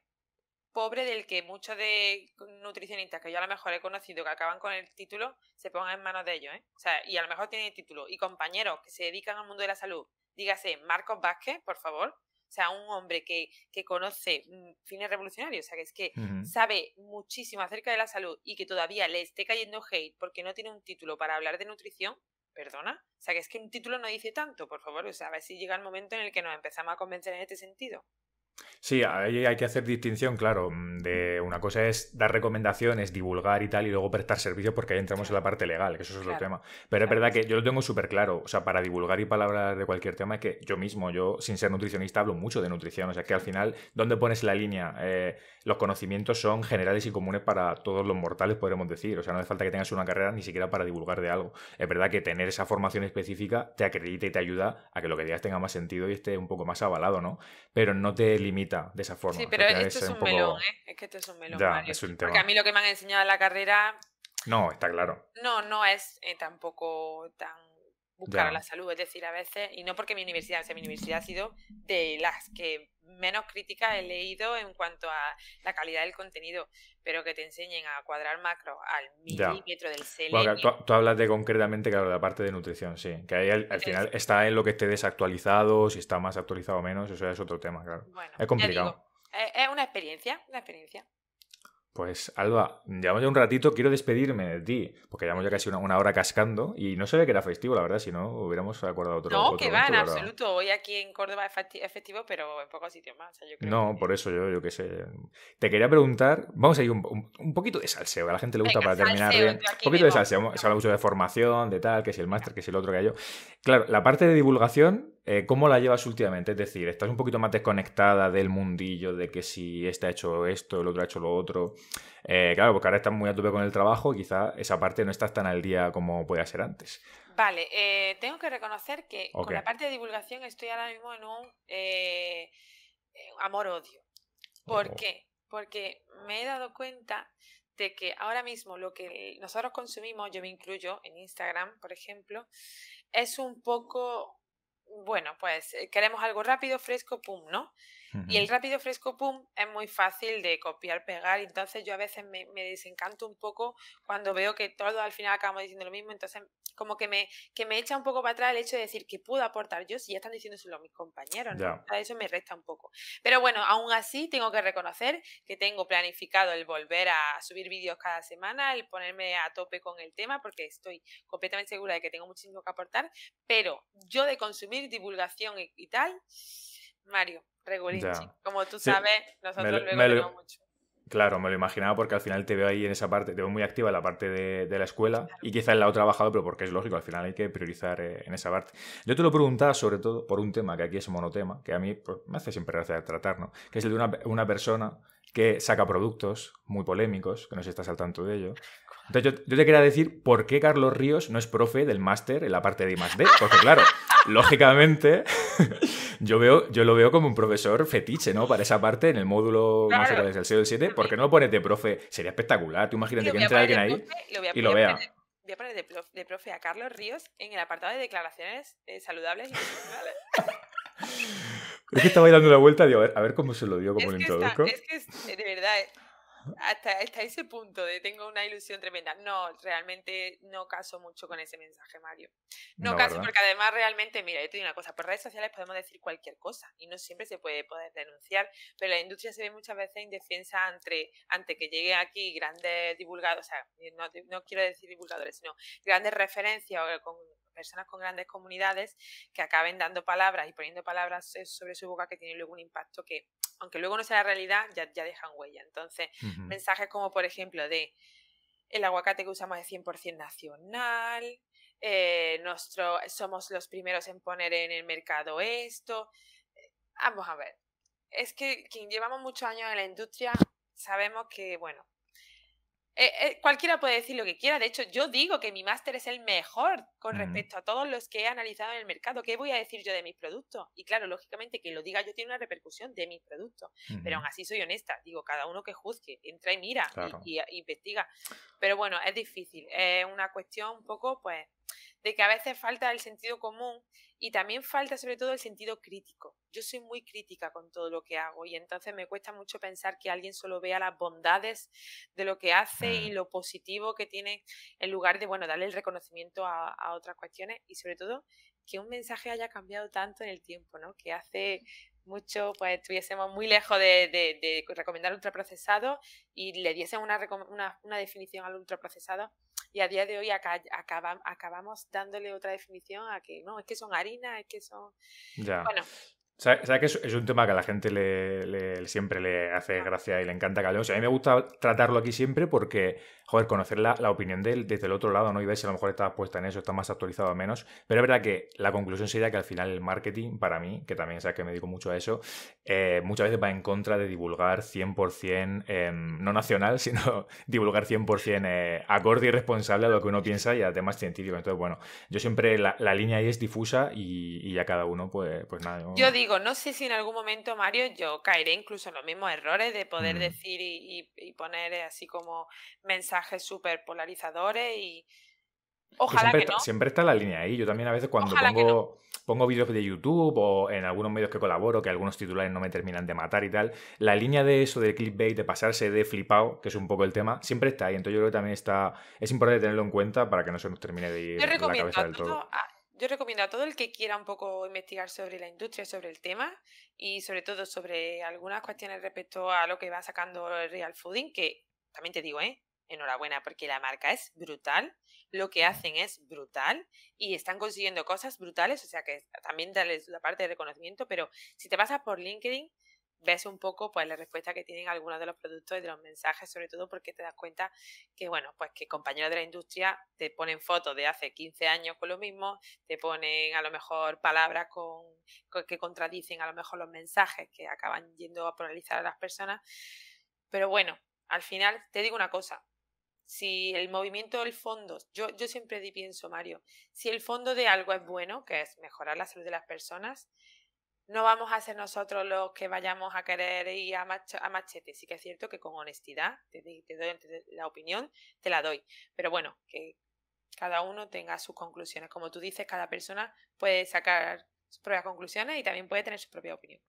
pobre del que muchos de nutricionistas que yo a lo mejor he conocido que acaban con el título se pongan en manos de ellos, ¿eh? O sea, y a lo mejor tiene título. Y compañeros que se dedican al mundo de la salud, dígase Marcos Vázquez, por favor. O sea, un hombre que, que conoce mm, fines revolucionarios, o sea, que es que sabe muchísimo acerca de la salud y que todavía le esté cayendo hate porque no tiene un título para hablar de nutrición, perdona. O sea, que es que un título no dice tanto, por favor. O sea, a ver si llega el momento en el que nos empezamos a convencer en este sentido. Sí, hay que hacer distinción, claro. Mm, de una cosa es dar recomendaciones, divulgar y tal, y luego prestar servicio porque ahí entramos en la parte legal, que eso es el tema. Pero es verdad que yo lo tengo súper claro. O sea, para divulgar y palabras de cualquier tema es que yo mismo, yo sin ser nutricionista, hablo mucho de nutrición. O sea, que al final, ¿dónde pones la línea? Eh, los conocimientos son generales y comunes para todos los mortales, podremos decir. O sea, no hace falta que tengas una carrera ni siquiera para divulgar de algo. Es verdad que tener esa formación específica te acredita y te ayuda a que lo que digas tenga más sentido y esté un poco más avalado, ¿no? Pero no te limita de esa forma. Sí, pero esto es un, melón, ¿eh? Es que esto es un melón. Porque a mí lo que me han enseñado en la carrera. No, está claro. No, no es eh, tampoco tan buscar la salud. Es decir, a veces, y no porque mi universidad, o sea, mi universidad ha sido de las que menos críticas he leído en cuanto a la calidad del contenido, pero que te enseñen a cuadrar macro al milímetro del selenio. tú, hablas de concretamente, claro, la parte de nutrición, sí. Que ahí al, final está en lo que esté desactualizado, si está más actualizado o menos, eso es otro tema, claro. es complicado. Eh, es una experiencia, una experiencia. Pues Alba, llevamos ya un ratito, quiero despedirme de ti, porque llevamos ya casi una, hora cascando y no sabía que era festivo, la verdad, si no hubiéramos acordado otro. No, que va, en absoluto. Hoy aquí en Córdoba es festivo, pero en pocos sitios más. no, por eso yo, yo qué sé. Te quería preguntar, vamos a ir un, poquito de salseo, a la gente le gusta para terminar bien. Un poquito de salseo, se habla mucho de formación, de tal, que si el máster, que si el otro que yo. Claro, la parte de divulgación, eh, ¿cómo la llevas últimamente? Es decir, ¿estás un poquito más desconectada del mundillo de que si este ha hecho esto, el otro ha hecho lo otro? Eh, claro, porque ahora estás muy a con el trabajo quizá esa parte no estás tan al día como podía ser antes. Vale, eh, tengo que reconocer que con la parte de divulgación estoy ahora mismo en un eh, amor-odio. ¿Por oh. qué? Porque me he dado cuenta de que ahora mismo lo que nosotros consumimos, yo me incluyo en Instagram, por ejemplo, es un poco, bueno, pues queremos algo rápido, fresco, pum, ¿no? Y el rápido fresco pum es muy fácil de copiar, pegar, entonces yo a veces me, desencanto un poco cuando veo que todos al final acabamos diciendo lo mismo, entonces como que me, que me echa un poco para atrás el hecho de decir que puedo aportar yo si ya están diciendo mis compañeros, ¿no? a eso me resta un poco. Pero bueno, aún así tengo que reconocer que tengo planificado el volver a subir vídeos cada semana, el ponerme a tope con el tema, porque estoy completamente segura de que tengo muchísimo que aportar, pero yo de consumir divulgación y tal Mario, Regulinchi. Como tú sabes, nosotros lo luego mucho. Claro, me lo imaginaba porque al final te veo ahí en esa parte, te veo muy activa en la parte de, la escuela y quizás en la otra ha pero porque es lógico, al final hay que priorizar eh, en esa parte. Yo te lo preguntaba sobre todo por un tema que aquí es monotema, que a mí pues, me hace siempre gracia tratar, ¿no? Que es el de una, una persona que saca productos muy polémicos, que no sé si estás al tanto de ello, entonces yo, te quería decir por qué Carlos Ríos no es profe del máster en la parte de I más D. Porque claro, lógicamente yo, veo, yo lo veo como un profesor fetiche, ¿no? Para esa parte en el módulo no más cuál del 6 del 7. ¿Por qué no lo pones de profe? Sería espectacular. Tú imagínate que entra alguien ahí y lo vea. voy a poner de profe, a Carlos Ríos en el apartado de declaraciones eh, saludables y es que estaba dando la vuelta, a ver, cómo se lo dio, como lo introduzco. es que es, de verdad... Eh, hasta, ese punto de tengo una ilusión tremenda. No, realmente no caso mucho con ese mensaje, Mario. No, caso porque además realmente, mira, yo te digo una cosa, por redes sociales podemos decir cualquier cosa y no siempre se puede poder denunciar, pero la industria se ve muchas veces indefensa ante, ante que Llegue aquí grandes divulgadores, o sea, no, quiero decir divulgadores, sino grandes referencias o con personas con grandes comunidades que acaben dando palabras y poniendo palabras sobre su boca que tienen luego un impacto que, aunque luego no sea la realidad, ya, dejan huella. Entonces, mensajes como, por ejemplo, de el aguacate que usamos es 100% nacional, eh, nuestro, somos los primeros en poner en el mercado esto. Vamos a ver, es que quien llevamos muchos años en la industria sabemos que, bueno, eh, eh, cualquiera puede decir lo que quiera. De hecho, yo digo que mi máster es el mejor con respecto a todos los que he analizado en el mercado. ¿Qué voy a decir yo de mis productos? Y claro, lógicamente que lo diga yo tiene una repercusión de mis productos. Pero aún así soy honesta. Digo, cada uno que juzgue, entra y mira y, ah, investiga. Pero bueno, es difícil. Es una cuestión un poco, pues, de que a veces falta el sentido común y también falta sobre todo el sentido crítico. Yo soy muy crítica con todo lo que hago y entonces me cuesta mucho pensar que alguien solo vea las bondades de lo que hace y mm. lo positivo que tiene en lugar de, bueno, darle el reconocimiento a, otras cuestiones y sobre todo que un mensaje haya cambiado tanto en el tiempo, ¿no? Que hace mucho, pues estuviésemos muy lejos de, recomendar ultraprocesado y le diesen una, una, una definición al ultraprocesado y a día de hoy acabamos dándole otra definición a que no, es que son harinas, es que son... Ya. Bueno. ¿Sabes que es un tema que a la gente le, siempre le hace gracia y le encanta que O a mí me gusta tratarlo aquí siempre porque joder, conocer la, opinión de, desde el otro lado, ¿no? Y ver si a lo mejor está puesta en eso, está más actualizado o menos. Pero es verdad que la conclusión sería que al final el marketing, para mí, que también sabes que me dedico mucho a eso, eh, muchas veces va en contra de divulgar 100%, eh, no nacional, sino divulgar 100% eh, acorde y responsable a lo que uno piensa y a temas científicos. Entonces, bueno, yo siempre la, línea ahí es difusa y, y, a cada uno, pues, pues nada. Yo... digo, no sé si en algún momento, Mario, yo caeré incluso en los mismos errores de poder decir y poner así como mensajes super súper polarizadores y... Ojalá siempre, que no. siempre está la línea ahí. Yo también a veces cuando pongo, pongo vídeos de YouTube o en algunos medios que colaboro, que algunos titulares no me terminan de matar y tal, la línea de eso, de clickbait, de pasarse de flipado, que es un poco el tema, siempre está ahí. Entonces yo creo que también está, es importante tenerlo en cuenta para que no se nos termine de ir la cabeza del todo. yo recomiendo a todo el que quiera un poco investigar sobre la industria, sobre el tema y sobre todo sobre algunas cuestiones respecto a lo que va sacando el Real Fooding, que también te digo, ¿eh? enhorabuena porque la marca es brutal, lo que hacen es brutal y están consiguiendo cosas brutales, o sea que también darles la parte de reconocimiento, pero si te pasas por LinkedIn ves un poco pues la respuesta que tienen algunos de los productos y de los mensajes, sobre todo porque te das cuenta que bueno, pues que compañeros de la industria te ponen fotos de hace 15 años con lo mismo, te ponen a lo mejor palabras que contradicen a lo mejor los mensajes que acaban yendo a polarizar a las personas. Pero bueno, al final te digo una cosa, si el movimiento del fondo, yo, yo siempre pienso, Mario, si el fondo de algo es bueno, que es mejorar la salud de las personas, no vamos a ser nosotros los que vayamos a querer ir a, machete. Sí que es cierto que con honestidad te, doy la opinión, te la doy. Pero bueno, que cada uno tenga sus conclusiones. Como tú dices, cada persona puede sacar sus propias conclusiones y también puede tener su propia opinión.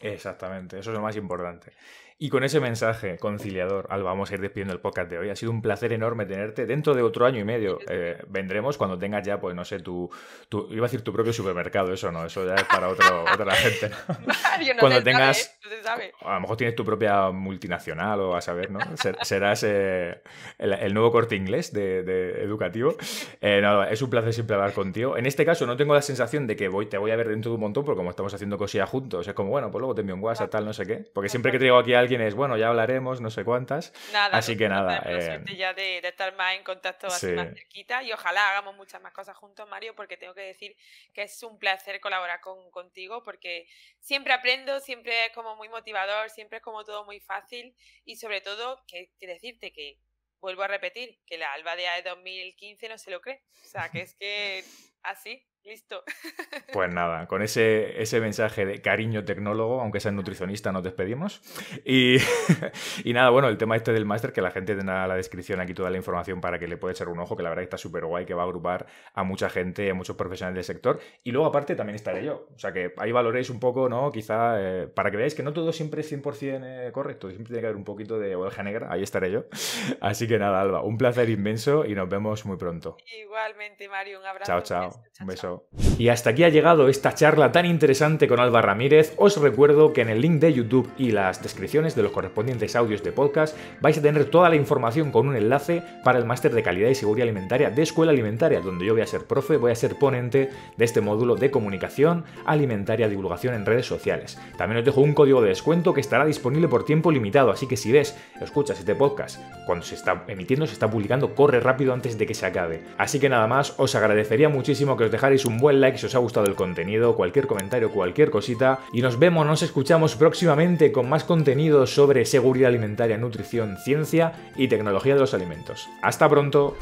Exactamente, eso es lo más importante. Y con ese mensaje conciliador, Alba, vamos a ir despidiendo el podcast de hoy. Ha sido un placer enorme tenerte. Dentro de otro año y medio eh, vendremos cuando tengas ya, pues no sé, tu, Iba a decir tu propio supermercado, eso no, eso ya es para otra gente. cuando tengas. ¿eh? A lo mejor tienes tu propia multinacional o a saber, ¿no? Serás eh, el, nuevo corte inglés de, educativo. no, es un placer siempre hablar contigo. En este caso, no tengo la sensación de que voy, te voy a ver dentro de un montón, porque como estamos haciendo cosillas juntos, es como, bueno, pues o te envío un WhatsApp, tal, no sé qué. Porque siempre que digo aquí a alguien es, bueno, ya hablaremos, no sé cuántas. Nada, así que nada. Eh, ya de, estar más en contacto más cerquita y ojalá hagamos muchas más cosas juntos, Mario, porque tengo que decir que es un placer colaborar contigo porque siempre aprendo, siempre es como muy motivador, siempre es como todo muy fácil y sobre todo que, decirte que vuelvo a repetir, que la Alba de AE 2015 no se lo cree. O sea, que es que así, ¿Ah, listo. Pues nada, con ese, ese mensaje de cariño tecnólogo, aunque sea nutricionista, nos despedimos. Y, nada, bueno, el tema este del máster, que la gente tendrá la descripción aquí toda la información para que le pueda echar un ojo, que la verdad está súper guay, que va a agrupar a mucha gente, a muchos profesionales del sector. Y luego aparte también estaré yo. O sea que ahí valoréis un poco, ¿no? Quizá eh, para que veáis que no todo siempre es 100% eh, correcto, siempre tiene que haber un poquito de oveja negra, ahí estaré yo. Así que nada, Alba, un placer inmenso y nos vemos muy pronto. Igualmente, Mario, un abrazo. Chao, chao beso. Y hasta aquí ha llegado esta charla tan interesante con Alba Ramírez. Os recuerdo que en el link de YouTube y las descripciones de los correspondientes audios de podcast vais a tener toda la información con un enlace para el máster de calidad y seguridad alimentaria de Escuela Alimentaria, donde yo voy a ser profe, voy a ser ponente de este módulo de comunicación alimentaria, divulgación en redes sociales. También os dejo un código de descuento que estará disponible por tiempo limitado, así que si ves, escuchas este podcast cuando se está emitiendo, se está publicando, corre rápido antes de que se acabe. Así que nada más, os agradecería muchísimo que os dejaréis un buen like si os ha gustado el contenido, cualquier comentario, cualquier cosita. Y nos vemos, nos escuchamos próximamente con más contenido sobre seguridad alimentaria, nutrición, ciencia y tecnología de los alimentos. ¡Hasta pronto!